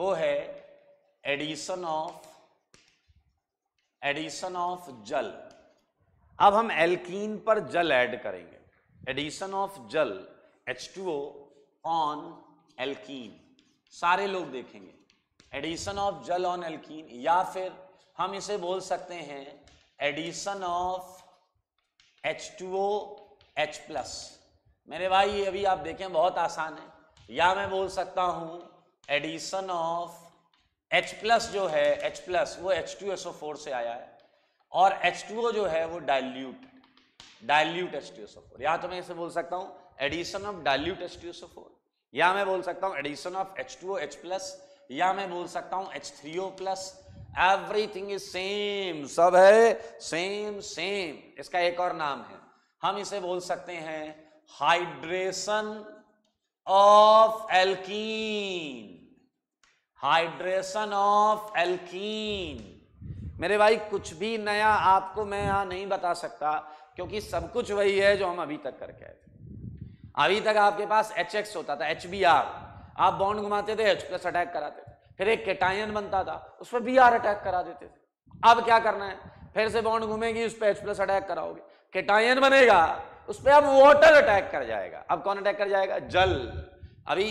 वो है एडिशन ऑफ एडिशन ऑफ जल अब हम एल्कीन पर जल ऐड करेंगे एडिशन ऑफ जल H2O ऑन एल्कीन सारे लोग देखेंगे एडिशन ऑफ जल ऑन एल्कीन या फिर हम इसे बोल सकते हैं addition of H two O H plus मेरे भाई अभी आप देखें बहुत आसान है या मैं बोल सकता हूं एडिशन ऑफ एच प्लस जो है एच प्लस वो H two S O four से आया है और एच टू ओ जो है वो dilute dilute H two S O four या तो मैं इसे बोल सकता हूँ addition of dilute H two S O four या मैं बोल सकता हूँ addition of H two O H plus या मैं बोल सकता हूँ H three O plus everything is same सब है सेम सेम इसका एक और नाम है हम इसे बोल सकते हैं hydration of alkene hydration of alkene मेरे भाई कुछ भी नया आपको मैं यहां नहीं बता सकता क्योंकि सब कुछ वही है जो हम अभी तक करके आए थे अभी तक आपके पास एच एक्स होता था एच बी आर आप बॉन्ड घुमाते थे एच प्लस अटैक कराते थे फिर एक केटायन बनता था उस पर बी आर अटैक करा देते थे अब क्या करना है फिर से बॉन्ड घूमेगी उस पर एच प्लस अटैक कराओगे केटायन बनेगा उस पर अब वॉटर अटैक कर जाएगा अब कौन अटैक कर जाएगा जल अभी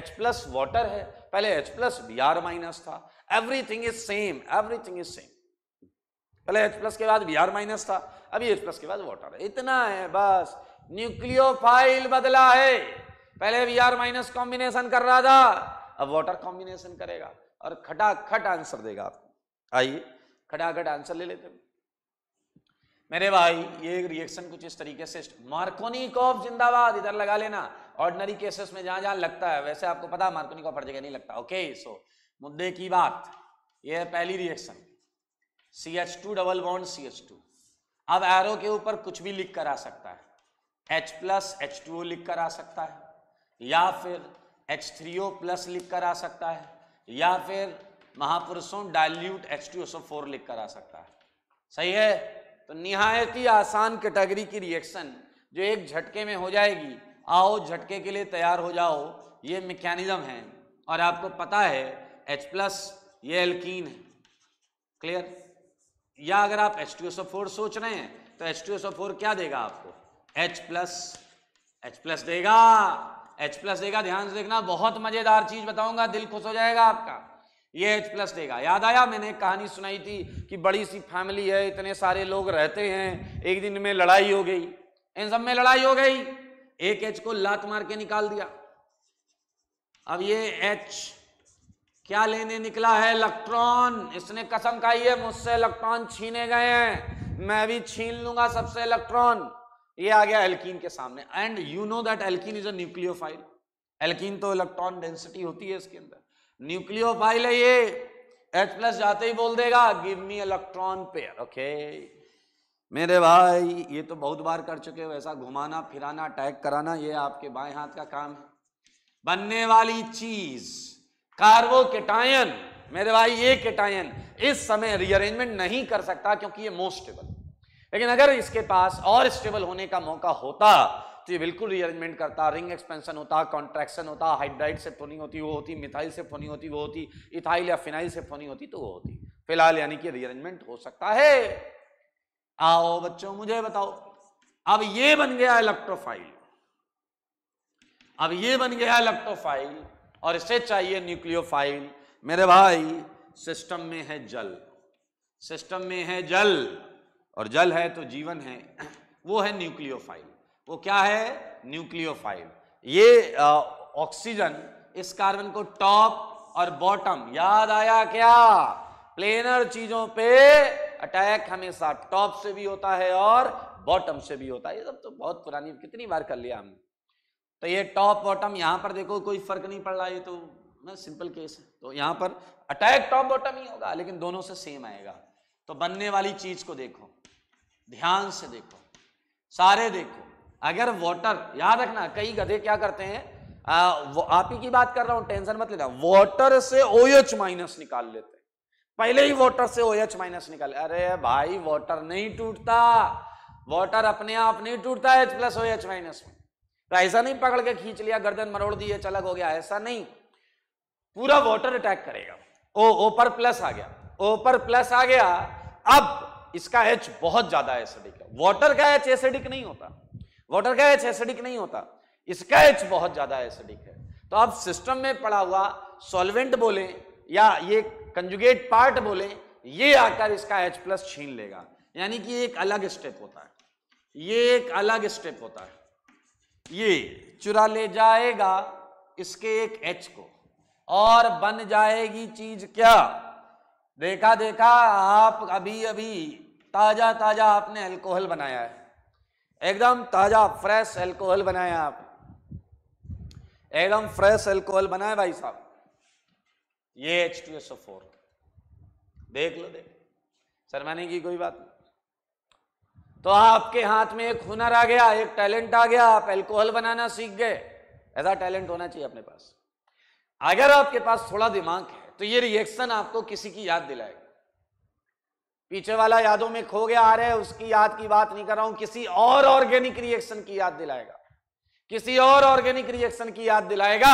एच प्लस वॉटर है पहले H plus B R minus था everything is same everything is same पहले एच प्लस के बाद बी आर माइनस था अभी एच प्लस के बाद वॉटर है इतना है बस न्यूक्लियोफाइल बदला है पहले बी आर माइनस कॉम्बिनेशन कर रहा था अब वाटर कॉम्बिनेशन करेगा और खटाखट आंसर देगा आपको आइए खटाखट आंसर ले लेते हैं मेरे भाई ये रिएक्शन कुछ इस तरीके से मार्कोनी कॉफ जिंदाबाद इधर लगा लेना ऑर्डनरी केसेस में जहां जहां लगता है वैसे आपको पता मार्कोनी कॉफ हर जगह नहीं लगता ओके सो मुद्दे की बात ये है पहली reaction C H two double bond C H two अब एरो के ऊपर कुछ भी लिख कर आ सकता है एच प्लस एच टू लिख कर आ सकता है या फिर एच थ्री ओ प्लस लिख कर आ सकता है या फिर महापुरुषों dilute H two S O four लिख कर आ सकता है सही है तो निहायत ही आसान कैटेगरी की रिएक्शन जो एक झटके में हो जाएगी आओ झटके के लिए तैयार हो जाओ ये मैकेनिज्म है और आपको पता है H प्लस ये एल्कीन है क्लियर या अगर आप एच सो फोर सोच रहे हैं तो एच सो फोर क्या देगा आपको H प्लस H प्लस देगा एच प्लस देगा ध्यान से देखना बहुत मजेदार चीज बताऊंगा दिल खुश हो जाएगा आपका ये एच प्लस देगा याद आया मैंने कहानी सुनाई थी कि बड़ी सी फैमिली है इतने सारे लोग रहते हैं एक दिन में लड़ाई हो गई इन सब में लड़ाई हो गई एक एच को लात मार के निकाल दिया अब ये एच क्या लेने निकला है इलेक्ट्रॉन इसने कसम खाई है मुझसे इलेक्ट्रॉन छीने गए हैं मैं भी छीन लूंगा सबसे इलेक्ट्रॉन ये आ गया एल्कीन के सामने and you know that alkene is a nucleophile alkene तो इलेक्ट्रॉन डेंसिटी होती है इसके अंदर न्यूक्लियोफाइल है ये एच प्लस जाते ही बोल देगा give me electron pair okay मेरे भाई ये तो बहुत बार कर चुके हो ऐसा घुमाना फिराना टैग कराना ये आपके बाएं हाथ का काम है बनने वाली चीज कार्बो केटायन मेरे भाई ये केटायन इस समय रीअरेंजमेंट नहीं कर सकता क्योंकि ये मोस्टेबल लेकिन अगर इसके पास और स्टेबल होने का मौका होता तो ये बिल्कुल रीअरेंजमेंट करता रिंग एक्सपेंशन होता कॉन्ट्रैक्शन होता हाइड्राइड से फोनी होती वो होती मिथाइल से फोनी होती वो होती इथाइल या फिनाइल से फोनी होती तो वो होती फिलहाल यानी कि रीअरेंजमेंट हो सकता है आओ बच्चों मुझे बताओ अब ये बन गया इलेक्ट्रोफाइल अब ये बन गया इलेक्ट्रोफाइल और इसे चाहिए न्यूक्लियोफाइल मेरे भाई सिस्टम में है जल सिस्टम में है जल और जल है तो जीवन है वो है न्यूक्लियोफाइल वो क्या है न्यूक्लियोफाइल ये ऑक्सीजन इस कार्बन को टॉप और बॉटम याद आया क्या प्लेनर चीजों पे अटैक हमेशा टॉप से भी होता है और बॉटम से भी होता है ये सब तो बहुत पुरानी कितनी बार कर लिया हमने तो ये टॉप बॉटम यहां पर देखो कोई फर्क नहीं पड़ रहा ये तो ना सिंपल केस है तो यहां पर अटैक टॉप बॉटम ही होगा लेकिन दोनों से सेम आएगा तो बनने वाली चीज को देखो ध्यान से देखो सारे देखो अगर वाटर याद रखना कई गधे क्या करते हैं आ, वो आप ही की बात कर रहा हूं टेंशन मत लेना वाटर से ओएच माइनस निकाल लेते हैं पहले ही वाटर से ओएच माइनस निकाल अरे भाई वाटर नहीं टूटता वाटर अपने आप नहीं टूटता H plus O H minus में तो ऐसा नहीं पकड़ के खींच लिया गर्दन मरोड़ दी चलग हो गया ऐसा नहीं पूरा वाटर अटैक करेगा ओ ओ पर प्लस आ गया ओ पर प्लस आ गया अब इसका एच बहुत ज्यादा एसिडिक है वाटर का एच एसिडिक नहीं होता वाटर का एच एसिडिक नहीं होता इसका एच बहुत ज्यादा एसिडिक है तो आप सिस्टम में पड़ा हुआ सॉल्वेंट बोले या ये कंजुगेट पार्ट बोले ये आकर इसका एच प्लस छीन लेगा यानी कि एक अलग स्टेप होता है ये एक अलग स्टेप होता है ये चुरा ले जाएगा इसके एक एच को और बन जाएगी चीज क्या देखा देखा आप अभी अभी ताज़ा ताज़ा आपने अल्कोहल बनाया है एकदम ताज़ा फ्रेश अल्कोहल बनाया आप एकदम फ्रेश अल्कोहल बनाया भाई साहब ये एच टू एस फोर देख लो देख शर्माने की कोई बात नहीं तो आपके हाथ में एक हुनर आ गया एक टैलेंट आ गया आप अल्कोहल बनाना सीख गए ऐसा टैलेंट होना चाहिए अपने पास अगर आपके पास थोड़ा दिमाग है तो ये रिएक्शन आपको किसी की याद दिलाएगा पीछे वाला यादों में खो गया आ रहा है उसकी याद की बात नहीं कर रहा हूं किसी और ऑर्गेनिक रिएक्शन की याद दिलाएगा किसी और ऑर्गेनिक रिएक्शन की याद दिलाएगा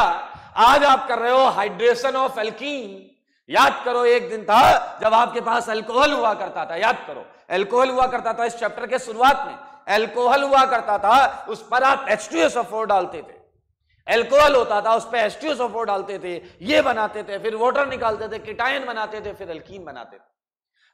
आज आप कर रहे हो हाइड्रेशन ऑफ एल्कीन याद करो एक दिन था जब आपके पास अल्कोहल हुआ करता था याद करो अल्कोहल हुआ करता था इस चैप्टर के शुरुआत में अल्कोहल हुआ करता था उस पर आप एच डालते थे एल्कोहल होता था उस पर एस्ट्यूस ऑफ वो डालते थे ये बनाते थे फिर वाटर निकालते थे किटाइन बनाते थे फिर एल्कीन बनाते थे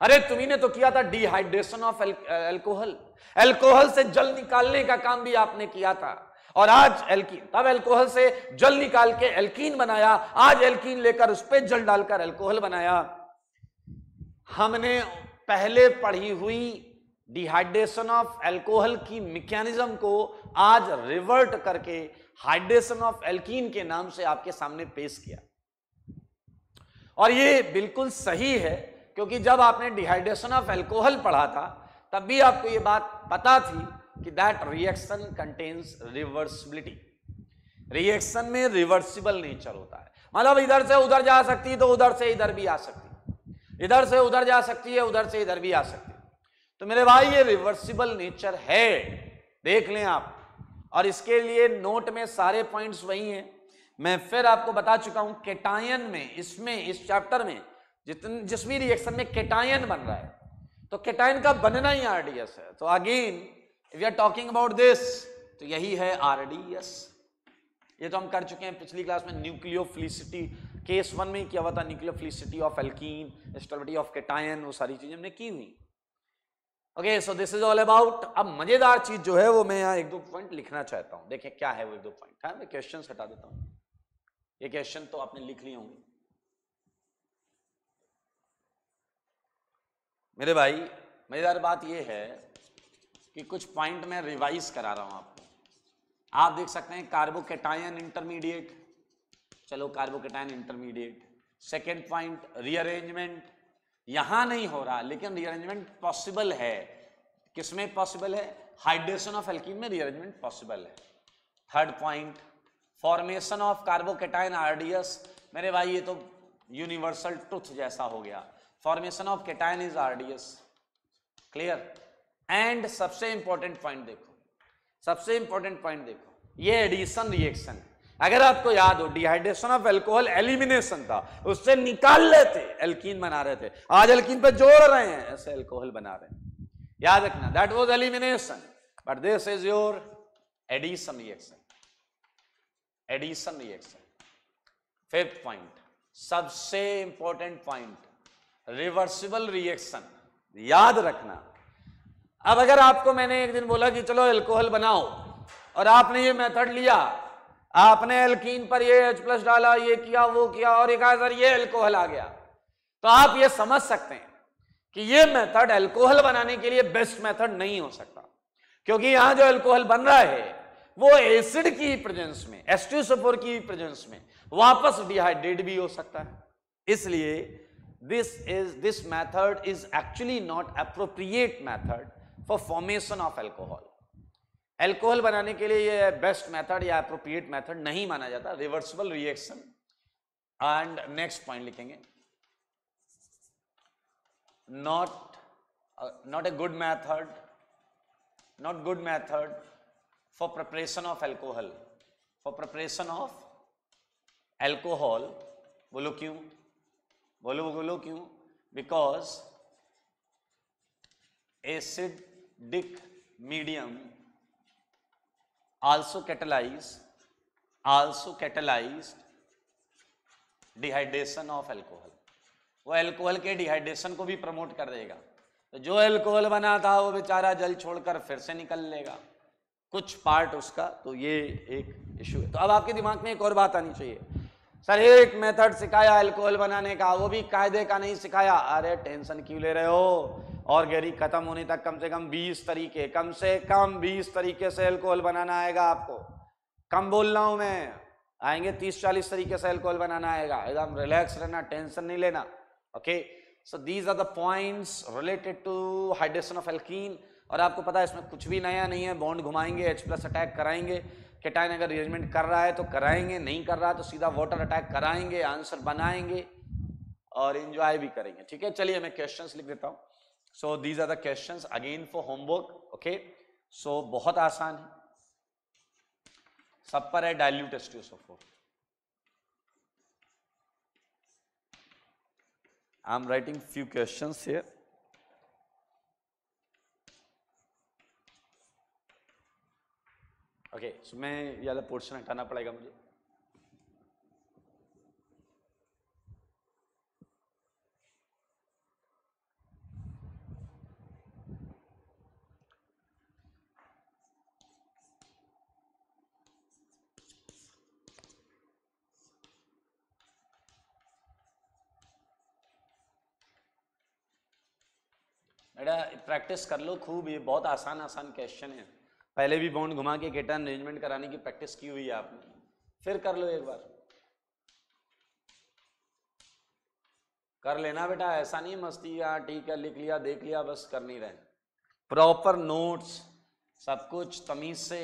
अरे तुम्हें तो किया था डिहाइड्रेशन ऑफ एल्कोहल एल्कोहल से जल निकालने का काम भी आपने किया था और आज एल्कीन तब एल्कोहल से जल निकाल के एल्कीन बनाया आज एल्कीन लेकर उस पर जल डालकर एल्कोहल बनाया हमने पहले पढ़ी हुई डिहाइड्रेशन ऑफ एल्कोहल की मैकेनिज्म को आज रिवर्ट करके हाइड्रेशन ऑफ एल्कीन के नाम से आपके सामने पेश किया और ये बिल्कुल सही है क्योंकि जब आपने डिहाइड्रेशन ऑफ एल्कोहल पढ़ा था तब भी आपको ये बात पता थी कि that reaction contains reversibility reaction में रिवर्सिबल नेचर होता है मतलब इधर से उधर जा सकती है तो उधर से इधर भी आ सकती है इधर से उधर जा सकती है उधर से इधर भी आ सकती है तो मेरे भाई ये रिवर्सिबल नेचर है देख लें आप और इसके लिए नोट में सारे पॉइंट्स वही हैं मैं फिर आपको बता चुका हूं केटायन में इसमें इस चैप्टर में जितने जिस भी रिएक्शन में केटायन बन रहा है तो केटायन का बनना ही आरडीएस है तो again we are talking about this तो यही है आरडीएस ये तो हम कर चुके हैं पिछली क्लास में न्यूक्लियो केस वन में किया हुआ था nucleo of alkene stability of cation वो सारी चीजें हमने की हुई okay so this is all about अब मजेदार चीज जो है वो मैं यहाँ एक दो पॉइंट लिखना चाहता हूँ देखिए क्या है वो एक दो पॉइंट है हाँ, मैं क्वेश्चन हटा देता हूँ ये क्वेश्चन तो आपने लिख लिए होंगे मेरे भाई मजेदार बात ये है कि कुछ पॉइंट मैं रिवाइज करा रहा हूं आपको आप देख सकते हैं कार्बोकेटायन इंटरमीडिएट चलो carbocation intermediate second point rearrangement यहां नहीं हो रहा लेकिन रीअरेंजमेंट पॉसिबल है किसमें पॉसिबल है हाइड्रेशन ऑफ एल्किन में रीअरेंजमेंट पॉसिबल है third point formation of carbocation RDS मेरे भाई ये तो यूनिवर्सल ट्रुथ जैसा हो गया formation of cation is RDS clear and सबसे इंपॉर्टेंट पॉइंट देखो सबसे इंपॉर्टेंट पॉइंट देखो ये एडिशन रिएक्शन है अगर आपको याद हो डिहाइड्रेशन ऑफ एल्कोहल एलिमिनेशन था उससे निकाल लेते एल्कीन बना रहे थे आज एल्कीन पर जोड़ रहे हैं ऐसे एल्कोहल बना रहे हैं याद रखना that was elimination but this is your addition reaction addition reaction fifth point सबसे इंपॉर्टेंट पॉइंट रिवर्सिबल रिएक्शन याद रखना अब अगर आपको मैंने एक दिन बोला कि चलो एल्कोहल बनाओ और आपने ये मेथड लिया आपने एल्कीन पर ये एच प्लस डाला ये किया वो किया और ये आज ये एल्कोहल आ गया तो आप ये समझ सकते हैं कि ये मेथड एल्कोहल बनाने के लिए बेस्ट मेथड नहीं हो सकता क्योंकि यहां जो एल्कोहल बन रहा है वो एसिड की प्रेजेंस में एस्ट्यूसफोर की प्रेजेंस में वापस डिहाइड्रेट भी हो सकता है इसलिए this is this method is actually not appropriate method for formation of alcohol alcohol बनाने के लिए ये बेस्ट मेथड या अप्रोप्रिएट मेथड नहीं माना जाता reversible reaction and next point लिखेंगे not not a good method not good method for preparation of alcohol for preparation of alcohol बोलो क्यों बोलो बोलो क्यों because acidic medium also catalyze also catalyzed dehydration of alcohol वो alcohol के dehydration को भी प्रमोट कर देगा तो जो एल्कोहल बना था वो बेचारा जल छोड़कर फिर से निकल लेगा कुछ पार्ट उसका तो ये एक इशू है तो अब आपके दिमाग में एक और बात आनी चाहिए सर एक मेथड सिखाया एल्कोहल बनाने का वो भी कायदे का नहीं सिखाया अरे टेंशन क्यों ले रहे हो और गहरी खत्म होने तक कम से कम 20 तरीके कम से कम 20 तरीके से अल्कोहल बनाना आएगा आपको कम बोल रहा हूं मैं आएंगे 30-40 तरीके से अल्कोहल बनाना आएगा एकदम रिलैक्स रहना टेंशन नहीं लेना okay so these are the points related to hydration of alkene और आपको पता है इसमें कुछ भी नया नहीं है बॉन्ड घुमाएंगे एच प्लस अटैक कराएंगे केटाइन अगर अरेंजमेंट कर रहा है तो कराएंगे नहीं कर रहा है तो सीधा वाटर अटैक कराएंगे आंसर बनाएंगे और इंजॉय भी करेंगे ठीक है चलिए मैं क्वेश्चंस लिख देता हूँ so these are the question again for homework okay so बहुत आसान है सब पर है dilute S two I am writing few question okay so मैं ये वाला पोर्शन हटाना पड़ेगा मुझे बेटा प्रैक्टिस कर लो खूब ये बहुत आसान आसान क्वेश्चन है पहले भी बॉन्ड घुमा के गेटन अरेंजमेंट कराने की प्रैक्टिस की हुई है आपने फिर कर लो एक बार कर लेना बेटा ऐसा नहीं मस्ती यहाँ ठीक है लिख लिया देख लिया बस कर नहीं रहे प्रॉपर नोट्स सब कुछ तमीज से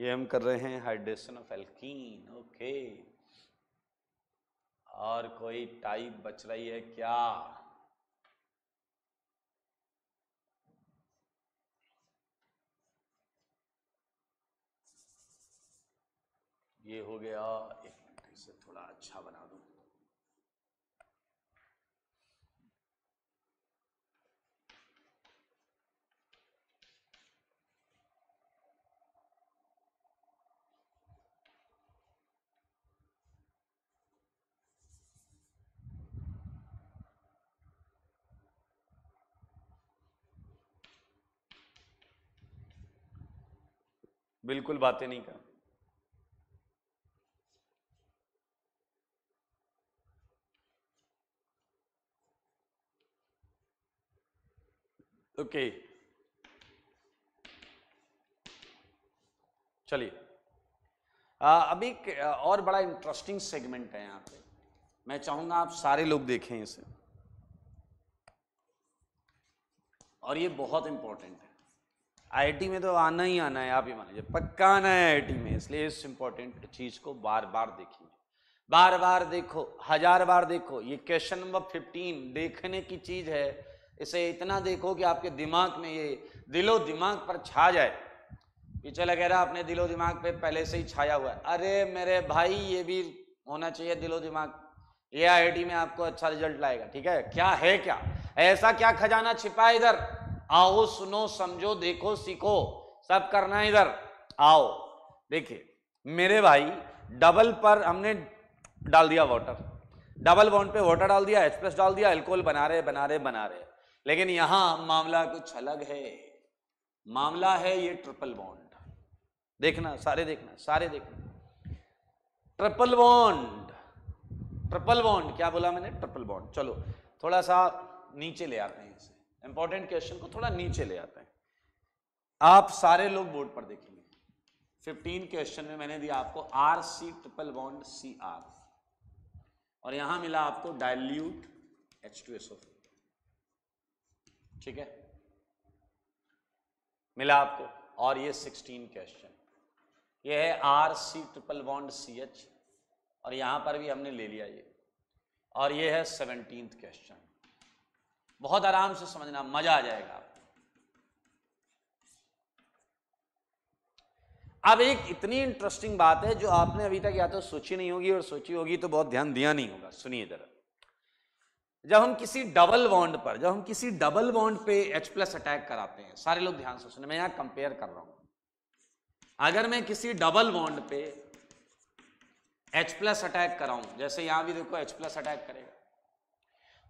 ये हम कर रहे हैं हाइड्रेशन ऑफ एल्कीन ओके और कोई टाइप बच रही है क्या ये हो गया एक मिनट इसे थोड़ा अच्छा बना बिल्कुल बातें नहीं कर ओके चलिए अभी एक और बड़ा इंटरेस्टिंग सेगमेंट है यहां पे मैं चाहूंगा आप सारे लोग देखें इसे और ये बहुत इंपॉर्टेंट है आईआईटी में तो आना ही आना है आप ही मान लीजिए पक्का आना है आईआईटी में इसलिए इस इंपॉर्टेंट चीज को बार बार देखिए बार बार देखो हजार बार देखो ये क्वेश्चन नंबर फिफ्टीन देखने की चीज है इसे इतना देखो कि आपके दिमाग में ये दिलो दिमाग पर छा जाए पीछे लगे रहा अपने दिलो दिमाग पे पहले से ही छाया हुआ है अरे मेरे भाई ये भी होना चाहिए दिलो दिमाग ये आई में आपको अच्छा रिजल्ट लाएगा ठीक है क्या है क्या ऐसा क्या खजाना छिपा इधर आओ सुनो समझो देखो सीखो सब करना है इधर आओ देखिए मेरे भाई डबल पर हमने डाल दिया वाटर डबल बॉन्ड पे वाटर डाल दिया एक्सप्रेस डाल दिया एल्कोहल बना रहे बना रहे बना रहे लेकिन यहां मामला कुछ अलग है मामला है ये ट्रिपल बॉन्ड देखना सारे देखना सारे देखना ट्रिपल बॉन्ड ट्रिपल बॉन्ड क्या बोला मैंने ट्रिपल बॉन्ड चलो थोड़ा सा नीचे ले आते हैं इसे इंपॉर्टेंट क्वेश्चन को थोड़ा नीचे ले आते हैं आप सारे लोग बोर्ड पर देखेंगे 15 क्वेश्चन में मैंने दिया आपको R C triple bond C R और यहां मिला आपको डायल्यूट एच टू एसओ ठीक है मिला आपको और ये 16 क्वेश्चन ये है R C triple bond C H और यहां पर भी हमने ले लिया ये और ये है सेवनटीन क्वेश्चन बहुत आराम से समझना मजा आ जाएगा अब एक इतनी इंटरेस्टिंग बात है जो आपने अभी तक या तो सोची नहीं होगी और सोची होगी तो बहुत ध्यान दिया नहीं होगा सुनिए जरा जब हम किसी डबल बॉन्ड पर जब हम किसी डबल बॉन्ड पे H प्लस अटैक कराते हैं सारे लोग ध्यान से सुने मैं यहां कंपेयर कर रहा हूं अगर मैं किसी डबल बॉन्ड पे H प्लस अटैक कराऊं जैसे यहां भी देखो H प्लस अटैक करेगा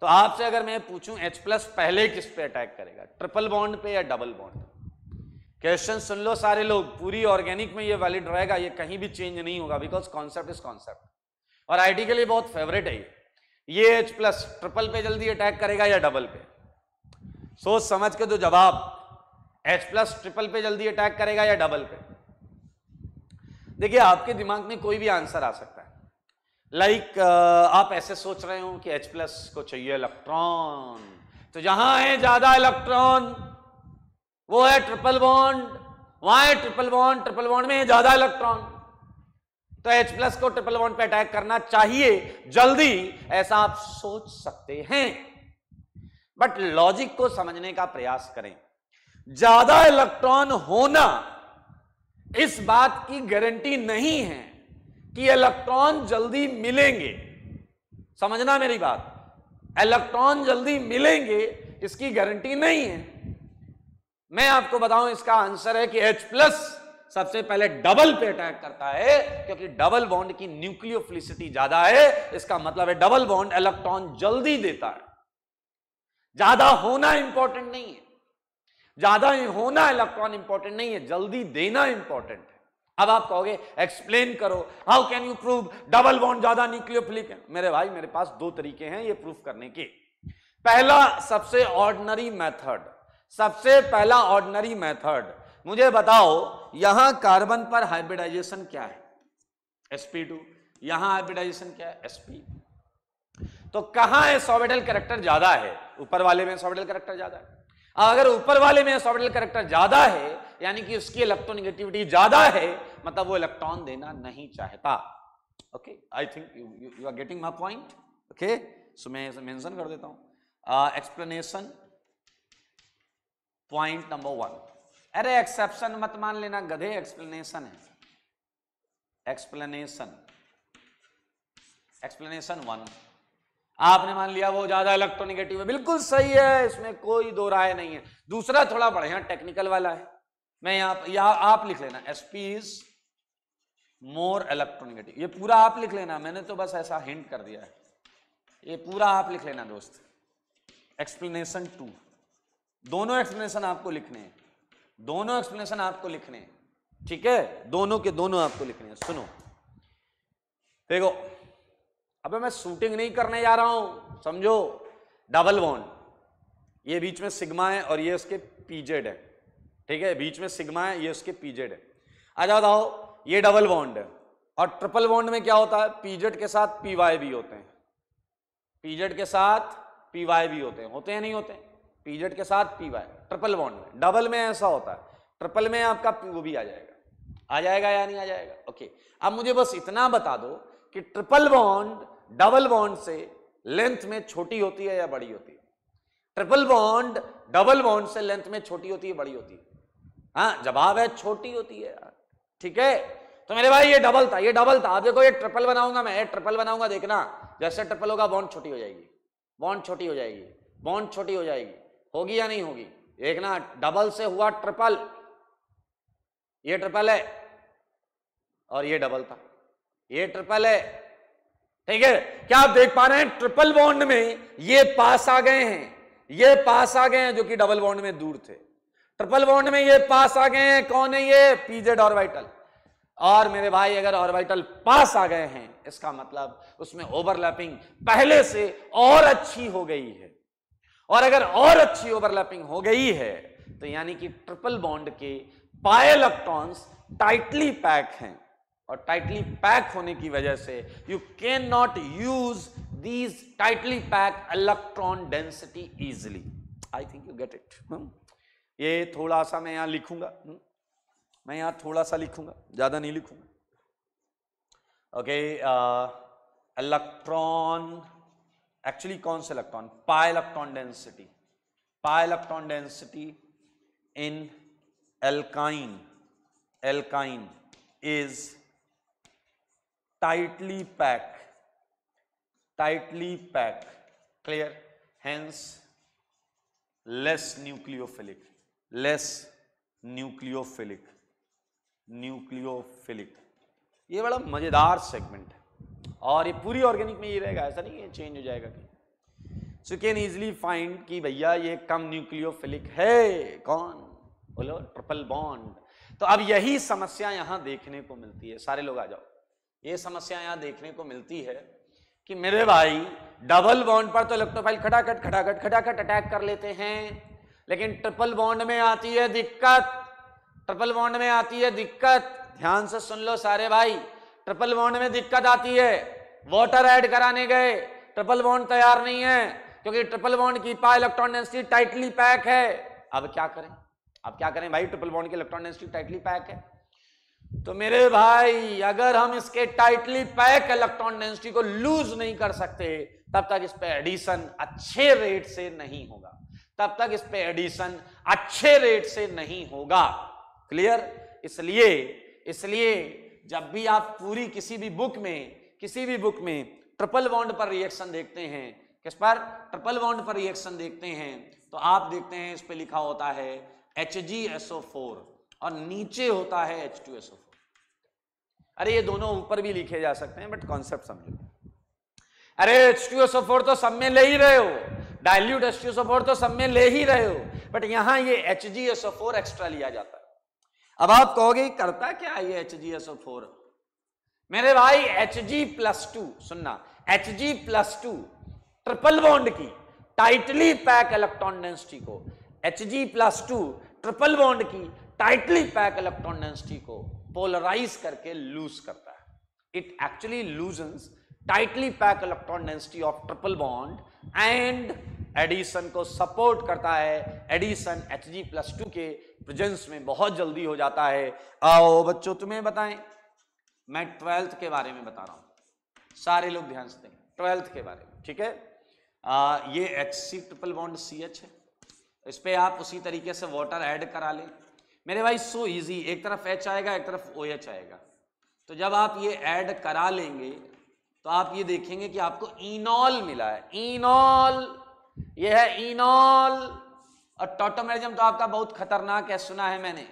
तो आपसे अगर मैं पूछूं H प्लस पहले किस पे अटैक करेगा ट्रिपल बॉन्ड पे या डबल बॉन्ड क्वेश्चन सुन लो सारे लोग पूरी ऑर्गेनिक में ये वैलिड रहेगा ये कहीं भी चेंज नहीं होगा बिकॉज कॉन्सेप्ट इज कॉन्सेप्ट और आईटी के लिए बहुत फेवरेट है ये एच प्लस ट्रिपल पे जल्दी अटैक करेगा या डबल पे सोच समझ के जो तो जवाब एच प्लस ट्रिपल पे जल्दी अटैक करेगा या डबल पे देखिए आपके दिमाग में कोई भी आंसर आ सकता है लाइक like, uh, आप ऐसे सोच रहे हो कि H प्लस को चाहिए इलेक्ट्रॉन तो जहां है ज्यादा इलेक्ट्रॉन वो है ट्रिपल बॉन्ड वहां है ट्रिपल बॉन्ड ट्रिपल बॉन्ड में है ज्यादा इलेक्ट्रॉन तो H प्लस को ट्रिपल बॉन्ड पे अटैक करना चाहिए जल्दी ऐसा आप सोच सकते हैं बट लॉजिक को समझने का प्रयास करें ज्यादा इलेक्ट्रॉन होना इस बात की गारंटी नहीं है कि इलेक्ट्रॉन जल्दी मिलेंगे समझना मेरी बात इलेक्ट्रॉन जल्दी मिलेंगे इसकी गारंटी नहीं है मैं आपको बताऊं इसका आंसर है कि H प्लस सबसे पहले डबल पे अटैक करता है क्योंकि डबल बॉन्ड की न्यूक्लियोफिलिसिटी ज्यादा है इसका मतलब है डबल बॉन्ड इलेक्ट्रॉन जल्दी देता है ज्यादा होना इंपॉर्टेंट नहीं है ज्यादा होना इलेक्ट्रॉन इंपॉर्टेंट नहीं है जल्दी देना इंपॉर्टेंट अब आप कहोगे एक्सप्लेन करो how can you prove double bond ज्यादा न्यूक्लियोफिलिक है मेरे भाई मेरे पास दो तरीके हैं ये प्रूफ करने के पहला सबसे ऑर्डनरी मेथड सबसे पहला ऑर्डनरी मेथड मुझे बताओ यहां कार्बन पर हाइब्रिडाइजेशन क्या है sp2 यहां हाइब्रिडाइजेशन क्या है sp तो कहां एसोबिटल करेक्टर ज्यादा है ऊपर वाले में एसोबिटल करेक्टर ज्यादा है अगर ऊपर वाले में एसोबिटल करेक्टर ज्यादा है यानी कि उसकी इलेक्ट्रोनिगेटिविटी ज्यादा है मतलब वो इलेक्ट्रॉन देना नहीं चाहता okay I think you are getting my point okay so मैं मेंशन कर देता हूं एक्सप्लेनेशन पॉइंट नंबर वन अरे एक्सेप्शन मत मान लेना गधे एक्सप्लेनेशन है एक्सप्लेनेशन एक्सप्लेनेशन वन आपने मान लिया वो ज्यादा इलेक्ट्रोनिगेटिव है बिल्कुल सही है इसमें कोई दो राय नहीं है दूसरा थोड़ा बढ़िया टेक्निकल वाला है मैं यहां यहाँ आप लिख लेना एसपी इज मोर इलेक्ट्रोनिगेटिव ये पूरा आप लिख लेना मैंने तो बस ऐसा हिंट कर दिया है ये पूरा आप लिख लेना दोस्त एक्सप्लेनेशन टू दोनों एक्सप्लेनेशन आपको लिखने हैं दोनों एक्सप्लेनेशन आपको लिखने ठीक है दोनों के दोनों आपको लिखने हैं सुनो देखो अबे मैं शूटिंग नहीं करने जा रहा हूं समझो डबल बॉन्ड ये बीच में सिग्मा है और ये उसके पीजेड है ठीक है बीच में सिग्मा है ये उसके पीजेड है आ जाओ ये डबल बॉन्ड है और ट्रिपल बॉन्ड में क्या होता है पीजेड के साथ पीवाई भी होते हैं पीजेड के साथ पीवाई भी होते हैं होते हैं नहीं होते पीजेड के साथ पीवाई ट्रिपल बॉन्ड में डबल में ऐसा होता है ट्रिपल में आपका वो भी आ जाएगा आ जाएगा या नहीं आ जाएगा ओके अब मुझे बस इतना बता दो कि ट्रिपल बॉन्ड डबल बॉन्ड से लेंथ में छोटी होती है या बड़ी होती है ट्रिपल बॉन्ड डबल बॉन्ड से लेंथ में छोटी होती है बड़ी होती है हाँ जवाब है छोटी होती है यार ठीक है तो मेरे भाई ये डबल था ये डबल था अब देखो ये ट्रिपल बनाऊंगा मैं ट्रिपल बनाऊंगा देखना जैसे ट्रिपल होगा बॉन्ड छोटी हो जाएगी बॉन्ड छोटी हो जाएगी बॉन्ड छोटी हो जाएगी होगी या नहीं होगी देखना डबल से हुआ ट्रिपल ये ट्रिपल है और ये डबल था ये ट्रिपल है ठीक है क्या आप देख पा रहे हैं ट्रिपल बॉन्ड में ये पास आ गए हैं ये पास आ गए हैं जो कि डबल बॉन्ड में दूर थे ट्रिपल बॉन्ड में ये पास आ गए हैं कौन है ये पीजेड ऑर्बिटल और मेरे भाई अगर ऑर्बिटल पास आ गए हैं इसका मतलब उसमें ओवरलैपिंग पहले से और अच्छी हो गई है और अगर और अच्छी ओवरलैपिंग हो गई है तो यानी कि ट्रिपल बॉन्ड के पाए इलेक्ट्रॉन्स टाइटली पैक हैं और टाइटली पैक होने की वजह से you can not use these tightly pack electron density easily I think you get it ये थोड़ा सा मैं यहां लिखूंगा हम्म। मैं यहाँ थोड़ा सा लिखूंगा ज़्यादा नहीं लिखूंगा ओके इलेक्ट्रॉन एक्चुअली कौन सा electron pi electron density pi electron density in alkyne alkyne is tightly pack tightly pack clear hence less nucleophilic less nucleophilic nucleophilic ये बड़ा मज़ेदार सेगमेंट है और ये पूरी ऑर्गेनिक में ये रहेगा ऐसा नहीं है चेंज हो जाएगा कहीं सो कैन इजिली फाइंड कि भैया ये कम न्यूक्लियोफिलिक है कौन बोलो ट्रिपल बॉन्ड तो अब यही समस्या यहां देखने को मिलती है सारे लोग आ जाओ ये समस्या यहां देखने को मिलती है कि मेरे भाई डबल बॉन्ड पर तो इलेक्ट्रोफाइल खटाखट खटाखट खटाखट अटैक कर लेते हैं लेकिन ट्रिपल बॉन्ड में आती है दिक्कत ट्रिपल बॉन्ड में आती है दिक्कत ध्यान से सुन लो सारे भाई ट्रिपल बॉन्ड में दिक्कत आती है वाटर ऐड कराने गए ट्रिपल बॉन्ड तैयार नहीं है क्योंकि ट्रिपल बॉन्ड की पा इलेक्ट्रॉन डेंसिटी टाइटली पैक है अब क्या करें अब क्या करें भाई ट्रिपल बॉन्ड की इलेक्ट्रॉन डेंसिटी टाइटली पैक है तो मेरे भाई अगर हम इसके टाइटली पैक इलेक्ट्रॉन डेंसिटी को लूज नहीं कर सकते तब तक इस पर एडिशन अच्छे रेट से नहीं होगा तब तक इस पे एडिशन अच्छे रेट से नहीं होगा क्लियर इसलिए इसलिए जब भी आप पूरी किसी भी बुक में किसी भी बुक में ट्रिपल बॉन्ड पर रिएक्शन देखते हैं किस पर ट्रिपल बॉन्ड पर रिएक्शन देखते हैं तो आप देखते हैं इस पे लिखा होता है एच और नीचे होता है फोर अरे ये दोनों ऊपर भी लिखे जा सकते हैं बट कॉन्सेप्ट समझो अरे H2SO4 तो सब में ले ही रहे हो डायल्यूट एच तो सब में ले ही रहे हो बट यहां ये एच जी एक्स्ट्रा लिया जाता है अब आप कहोगे करता क्या है ये एच जी मेरे भाई एच जी प्लस टू सुनना H G plus two triple bond की टाइटली पैक इलेक्ट्रॉन डेंसिटी को H G plus two triple bond की टाइटली पैक इलेक्ट्रॉन डेंसिटी को पोलराइज करके लूज करता है it actually loosens tightly pack electron density of triple bond and addition को support करता है addition H G plus two के प्रेजेंस में बहुत जल्दी हो जाता है आओ बच्चों तुम्हें बताएं मैं ट्वेल्थ के बारे में बता रहा हूं सारे लोग ध्यान से देंगे ट्वेल्थ के बारे में ठीक है आ, ये H C triple bond C H है इस पर आप उसी तरीके से वाटर ऐड करा लें मेरे भाई सो इजी एक तरफ एच आएगा एक तरफ ओ OH एच आएगा तो जब आप ये ऐड करा लेंगे तो आप ये देखेंगे कि आपको इनॉल मिला है इनॉल ये है इनॉल और टोटोमेरिज्म तो आपका बहुत खतरनाक है सुना है मैंने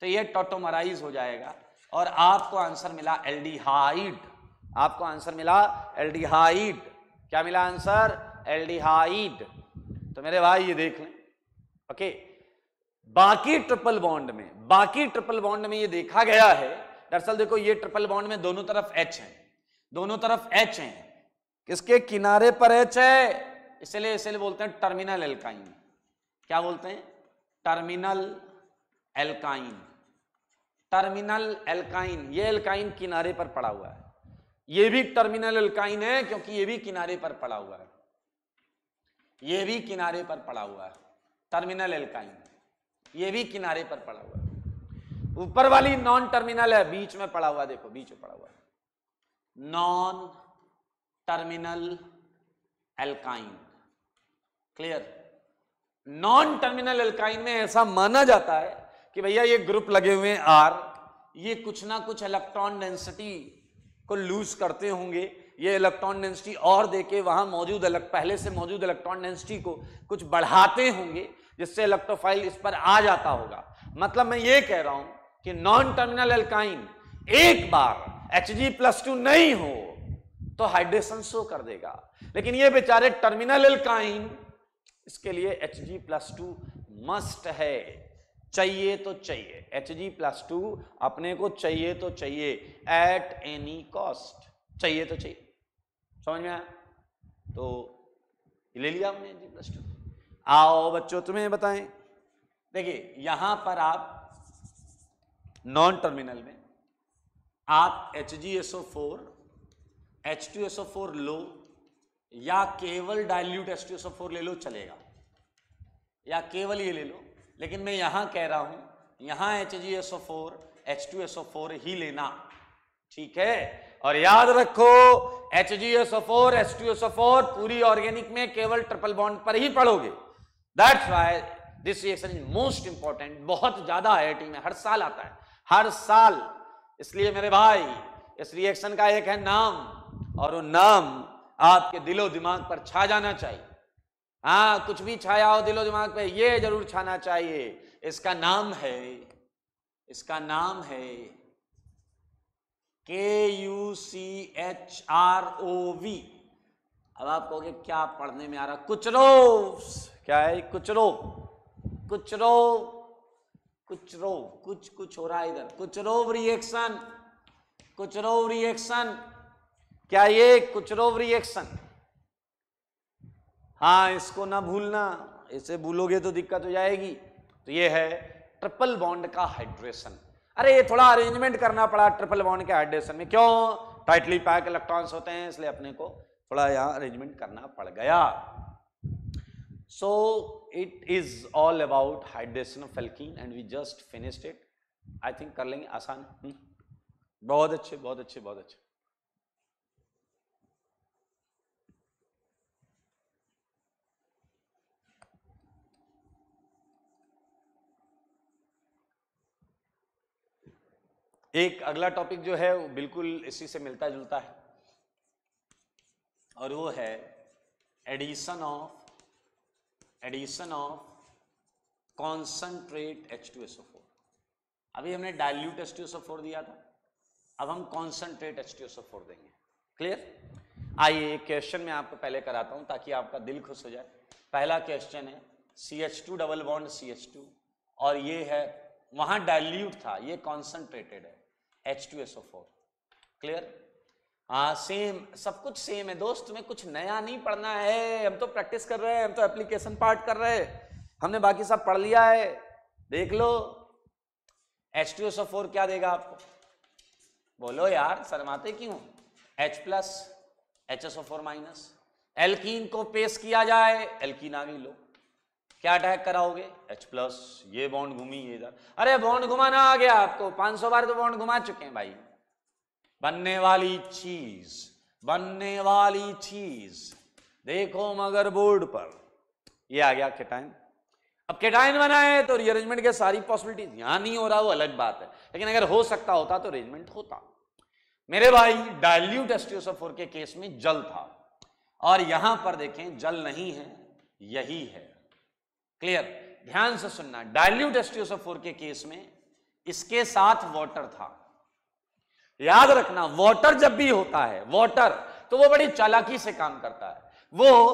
तो ये टोटोमराइज हो जाएगा और आपको आंसर मिला एल्डिहाइड आपको आंसर मिला एल्डिहाइड क्या मिला आंसर एल्डिहाइड तो मेरे भाई ये देख लें ओके बाकी ट्रिपल बॉन्ड में बाकी ट्रिपल बॉन्ड में ये देखा गया है दरअसल देखो ये ट्रिपल बॉन्ड में दोनों तरफ एच है दोनों तरफ एच है किसके किनारे पर एच है इसलिए इसलिए बोलते हैं टर्मिनल एल्काइन क्या बोलते हैं टर्मिनल एल्काइन टर्मिनल एल्काइन ये एल्काइन किनारे पर पड़ा हुआ है ये भी टर्मिनल एल्काइन है क्योंकि ये भी किनारे पर पड़ा हुआ है ये भी किनारे पर पड़ा हुआ है टर्मिनल एल्काइन ये भी किनारे पर पड़ा हुआ है ऊपर वाली नॉन टर्मिनल है बीच में पड़ा हुआ देखो बीच में पड़ा हुआ non terminal alkyne clear non terminal alkyne में ऐसा माना जाता है कि भैया ये ग्रुप लगे हुए हैं आर ये कुछ ना कुछ इलेक्ट्रॉन डेंसिटी को लूज करते होंगे ये इलेक्ट्रॉन डेंसिटी और देके वहां मौजूद पहले से मौजूद इलेक्ट्रॉन डेंसिटी को कुछ बढ़ाते होंगे जिससे इलेक्ट्रोफाइल इस पर आ जाता होगा मतलब मैं ये कह रहा हूं कि नॉन टर्मिनल एल्काइन एक बार एच जी प्लस टू नहीं हो तो हाइड्रेशन शो कर देगा लेकिन ये बेचारे टर्मिनल एल्काइन इसके लिए H G plus two must है चाहिए तो चाहिए एच जी प्लस टू अपने को चाहिए तो चाहिए एट एनी कॉस्ट चाहिए तो चाहिए समझ में आया तो ले लिया हमने जी प्लस टू आओ बच्चों तुम्हें बताएं देखिए यहां पर आप नॉन टर्मिनल में आप H G S O four H two S O four लो या केवल dilute H two S O four ले लो चलेगा या केवल ये ले लो लेकिन मैं यहां कह रहा हूं यहां H G S O four H two S O four ही लेना ठीक है और याद रखो H G S O four H two S O four पूरी ऑर्गेनिक में केवल ट्रिपल बॉन्ड पर ही पढ़ोगे that's why this reaction is most important बहुत ज्यादा टी में हर साल आता है हर साल इसलिए मेरे भाई इस रिएक्शन का एक है नाम और वो नाम आपके दिलो दिमाग पर छा जाना चाहिए हाँ कुछ भी छाया हो दिलो दिमाग पे ये जरूर छाना चाहिए इसका नाम है इसका नाम है K U C H R O V अब आप कहोगे क्या पढ़ने में आ रहा कुचरो क्या है कुचरो कुचरो कुचरोव कुछ कुछ हो रहा है इधर कुचरोव रिएक्शन कुचरोव रिएक्शन क्या ये कुछ रोव रिएक्शन हाँ इसको ना भूलना इसे भूलोगे तो दिक्कत हो जाएगी तो ये है ट्रिपल बॉन्ड का हाइड्रेशन अरे ये थोड़ा अरेंजमेंट करना पड़ा ट्रिपल बॉन्ड के हाइड्रेशन में क्यों टाइटली पैक इलेक्ट्रॉन्स होते हैं इसलिए अपने को थोड़ा यहाँ अरेंजमेंट करना पड़ गया So it is all about hydration of alkene and we just finished it. I think kar lenge aasan bahut acche bahut acche bahut acche एक अगला टॉपिक जो है वो बिल्कुल इसी से मिलता जुलता है और वो है addition of addition of concentrate H two S O four अभी हमने dilute H two S O four दिया था अब हम concentrate H two S O four देंगे क्लियर आइए एक क्वेश्चन मैं आपको पहले कराता हूं ताकि आपका दिल खुश हो जाए पहला क्वेश्चन है C H two double bond C H two और ये है वहां डायल्यूट था ये कॉन्सेंट्रेटेड है H two S O four clear हाँ सेम सब कुछ सेम है दोस्त तुम्हें कुछ नया नहीं पढ़ना है हम तो प्रैक्टिस कर रहे हैं हम तो एप्लीकेशन पार्ट कर रहे हैं हमने बाकी सब पढ़ लिया है देख लो एच टी एस फोर क्या देगा आपको बोलो यार शर्माते क्यों H plus H S O four minus alkene को पेश किया जाए एल्कीन आ गई लो क्या अटैक कराओगे एच प्लस ये बॉन्ड घूमी ये इधर अरे बॉन्ड घुमाना आ गया आपको 500 बार तो बॉन्ड घुमा चुके हैं भाई बनने वाली चीज बनने वाली चीज देखो मगर बोर्ड पर ये आ गया केटाइन अब केटाइन बनाए तो रिअरेंजमेंट के सारी पॉसिबिलिटीज यहां नहीं हो रहा वो अलग बात है लेकिन अगर हो सकता होता तो अरेंजमेंट होता मेरे भाई डायल्यूट एस्टियोसोफोर के केस में जल था और यहां पर देखें जल नहीं है यही है क्लियर ध्यान से सुनना डायल्यूट एस्टियोसोफोर के केस में इसके साथ वॉटर था याद रखना वाटर जब भी होता है वाटर तो वो बड़ी चालाकी से काम करता है वो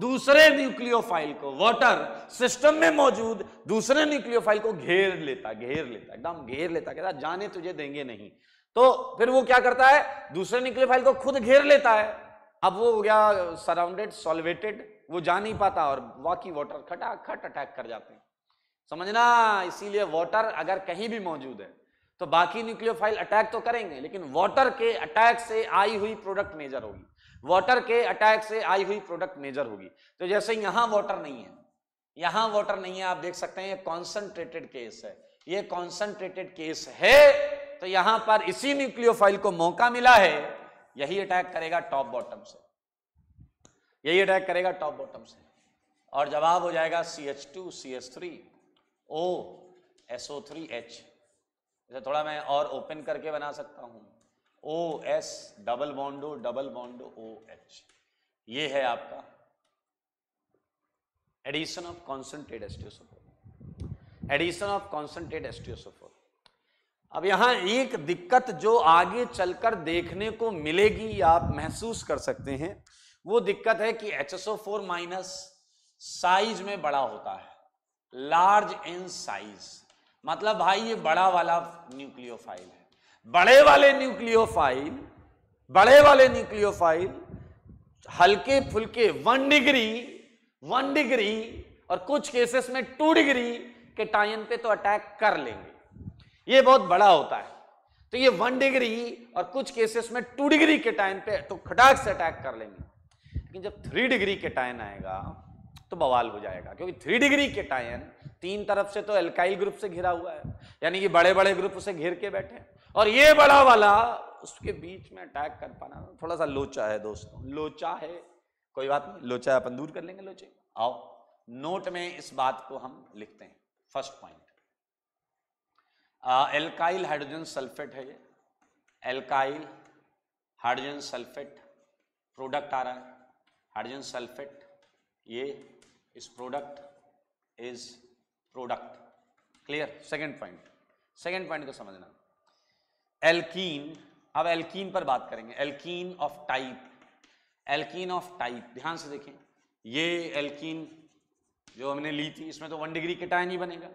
दूसरे न्यूक्लियोफाइल को वाटर सिस्टम में मौजूद दूसरे न्यूक्लियोफाइल को घेर लेता घेर लेता एकदम घेर लेता कहता जाने तुझे देंगे नहीं तो फिर वो क्या करता है दूसरे न्यूक्लियोफाइल को खुद घेर लेता है अब वो हो गया सराउंडेड सॉल्वेटेड वो जा नहीं पाता और बाकी वाटर खटाखट अटैक कर जाते हैं समझना इसीलिए वाटर अगर कहीं भी मौजूद है तो बाकी न्यूक्लियोफाइल अटैक तो करेंगे लेकिन वाटर के अटैक से आई हुई प्रोडक्ट मेजर होगी वाटर के अटैक से आई हुई प्रोडक्ट मेजर होगी तो जैसे यहां वाटर नहीं है यहां वाटर नहीं है आप देख सकते हैं ये कॉन्सेंट्रेटेड केस है ये कॉन्सेंट्रेटेड केस है तो यहां पर इसी न्यूक्लियोफाइल को मौका मिला है यही अटैक करेगा टॉप बॉटम से यही अटैक करेगा टॉप बॉटम से और जवाब हो जाएगा C H two C H three O SO three H इसे थोड़ा मैं और ओपन करके बना सकता हूं O S double bond O double bond O O H ये है आपका addition of concentrate H two S O four addition of concentrate H two S O four अब यहां एक दिक्कत जो आगे चलकर देखने को मिलेगी आप महसूस कर सकते हैं वो दिक्कत है कि H S O four minus size में बड़ा होता है लार्ज इन साइज मतलब भाई ये बड़ा वाला न्यूक्लियोफाइल है बड़े वाले न्यूक्लियोफाइल बड़े वाले न्यूक्लियोफाइल हल्के फुलके वन डिग्री वन डिग्री और कुछ केसेस में टू डिग्री के टाइन पे तो अटैक कर लेंगे ये बहुत बड़ा होता है तो ये वन डिग्री और कुछ केसेस में टू डिग्री के टाइम पे तो खटाक से अटैक कर लेंगे लेकिन जब थ्री डिग्री के टाइन आएगा तो बवाल हो जाएगा क्योंकि थ्री डिग्री के टाइम तीन तरफ से तो एल्काइल ग्रुप से घिरा हुआ है यानी कि बड़े बड़े ग्रुप से घिर के बैठे हैं और ये बड़ा वाला उसके बीच में अटैक कर पाना थोड़ा सा लोचा है दोस्तों लोचा है कोई बात नहीं लोचा अपन दूर कर लेंगे लोचे आओ नोट में इस बात को हम लिखते हैं first point alkyl hydrogen sulphate है ये एल्काइल हाइड्रोजन सल्फेट प्रोडक्ट आ रहा है हाइड्रोजन सल्फेट ये इस product is product clear second point second point को समझना एल्कीन अब एल्कीन पर बात करेंगे alkene of type alkene of type ध्यान से देखें ये एल्कीन जो हमने ली थी इसमें तो वन डिग्री के केटाइन ही बनेगा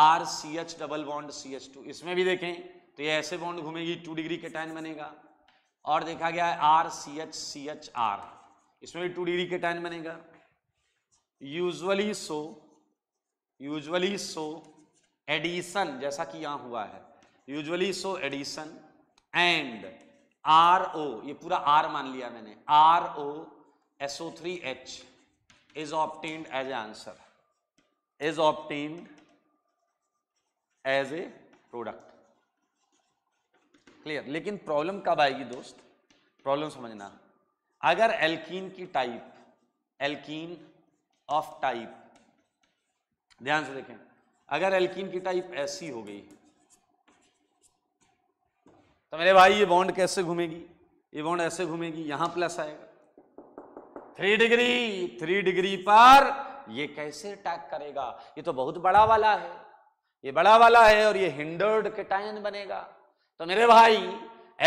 R C H double bond C H two इसमें भी देखें तो ये ऐसे बॉन्ड घूमेगी टू डिग्री के टाइन बनेगा और देखा गया है R C H C H R इसमें भी टू डिग्री के टाइन बनेगा usually so so, usually so addition जैसा कि यहां हुआ है usually so addition and R O ये पूरा आर मान लिया मैंने R O S O three H is obtained as a answer is obtained as a product clear लेकिन प्रॉब्लम कब आएगी दोस्त प्रॉब्लम समझना अगर एल्कीन की टाइप एल्कीन ऑफ टाइप ध्यान से देखें अगर एल्किन की टाइप ऐसी हो गई तो मेरे भाई ये बॉन्ड कैसे घूमेगी ये बॉन्ड ऐसे घूमेगी यहां प्लस आएगा थ्री डिग्री थ्री डिग्री पर ये कैसे अटैक करेगा ये तो बहुत बड़ा वाला है ये बड़ा वाला है और ये हिंडर्ड केटायन बनेगा तो मेरे भाई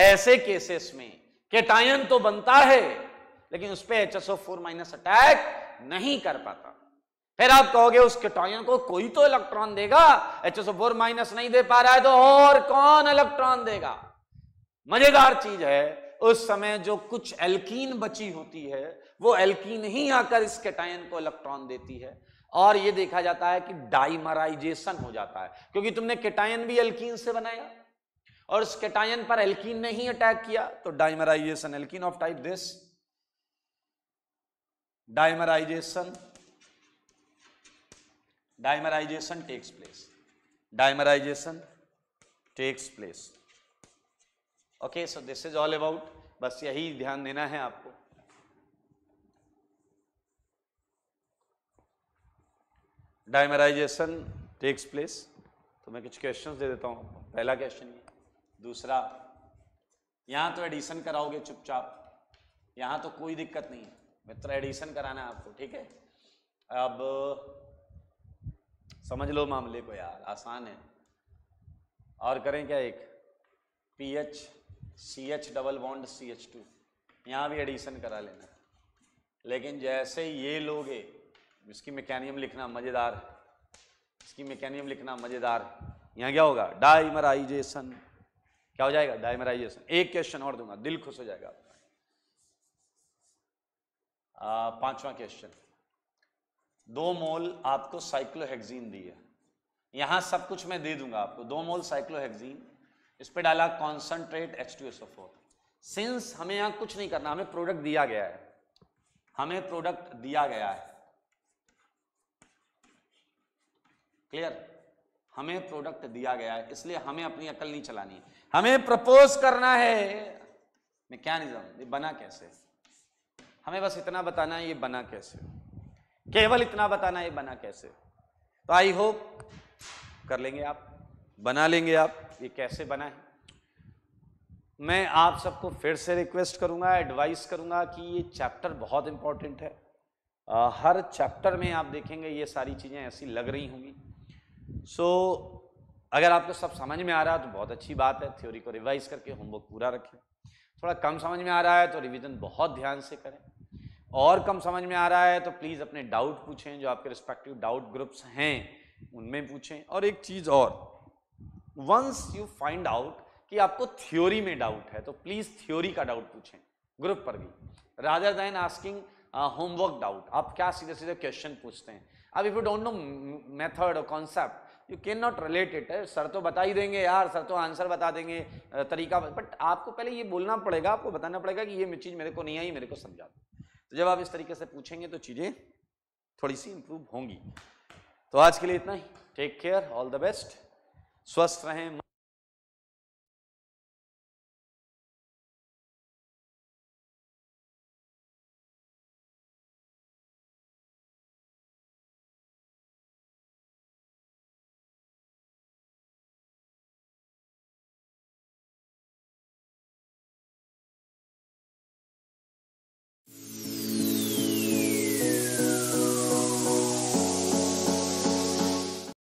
ऐसे केसेस में केटायन तो बनता है लेकिन उस पर H S O four minus attack नहीं कर पाता फिर आप कहोगे उस कटायन को कोई तो इलेक्ट्रॉन देगा एच एस फोर माइनस नहीं दे पा रहा है तो और कौन इलेक्ट्रॉन देगा मजेदार चीज है उस समय जो कुछ एल्कीन बची होती है वो एल्कीन ही आकर इस कैटायन को इलेक्ट्रॉन देती है और ये देखा जाता है कि डाइमराइजेशन हो जाता है क्योंकि तुमने केटायन भी एल्कीन से बनाया और उस केटायन पर एल्कीन ने ही अटैक किया तो dimerization alkene of type this dimerization dimerization takes place dimerization takes place okay so this is all about बस यही ध्यान देना है आपको डायमराइजेशन टेक्स प्लेस तो मैं कुछ क्वेश्चंस दे देता हूँ पहला क्वेश्चन ये दूसरा यहाँ तो एडिशन कराओगे चुपचाप यहाँ तो कोई दिक्कत नहीं है मित्र एडिशन कराना है आपको ठीक है अब समझ लो मामले को यार आसान है और करें क्या एक P H C H double bond C H two यहाँ भी एडिशन करा लेना लेकिन जैसे ये लोगे इसकी मैकेनियम लिखना मज़ेदार है इसकी मैकेनियम लिखना मज़ेदार है यहाँ क्या होगा डाइमराइजेशन क्या हो जाएगा डाइमराइजेशन एक क्वेश्चन और दूंगा दिल खुश हो जाएगा आपका पांचवा क्वेश्चन दो मोल आपको दी दिया यहां सब कुछ मैं दे दूंगा आपको दो मोल साइक्लोहेक्सिन इस पे डाला concentrate H two S four since हमें यहां कुछ नहीं करना हमें प्रोडक्ट दिया गया है हमें प्रोडक्ट दिया गया है क्लियर हमें प्रोडक्ट दिया गया है इसलिए हमें अपनी अकल नहीं चलानी है हमें प्रपोज करना है मैकेनिज्म ये बना कैसे हमें बस इतना बताना है ये बना कैसे केवल इतना बताना ये बना कैसे तो आई होप कर लेंगे आप बना लेंगे आप ये कैसे बना है मैं आप सबको फिर से रिक्वेस्ट करूंगा एडवाइस करूंगा कि ये चैप्टर बहुत इंपॉर्टेंट है आ, हर चैप्टर में आप देखेंगे ये सारी चीज़ें ऐसी लग रही होंगी सो अगर आपको सब समझ में आ रहा है तो बहुत अच्छी बात है थ्योरी को रिवाइज करके होमवर्क पूरा रखें थोड़ा कम समझ में आ रहा है तो रिविजन बहुत ध्यान से करें और कम समझ में आ रहा है तो प्लीज़ अपने डाउट पूछें जो आपके रिस्पेक्टिव डाउट ग्रुप्स हैं उनमें पूछें और एक चीज़ और वंस यू फाइंड आउट कि आपको थ्योरी में डाउट है तो प्लीज़ थ्योरी का डाउट पूछें ग्रुप पर भी rather than asking homework doubt आप क्या सीधे सीधे क्वेश्चन पूछते हैं अब if you don't know method और concept you can not related है सर तो बता ही देंगे यार सर तो आंसर बता देंगे uh, तरीका बट आपको पहले ये बोलना पड़ेगा आपको बताना पड़ेगा कि ये चीज़ मेरे को नहीं आई मेरे को समझा दो तो जब आप इस तरीके से पूछेंगे तो चीज़ें थोड़ी सी इंप्रूव होंगी तो आज के लिए इतना ही take care all the best स्वस्थ रहें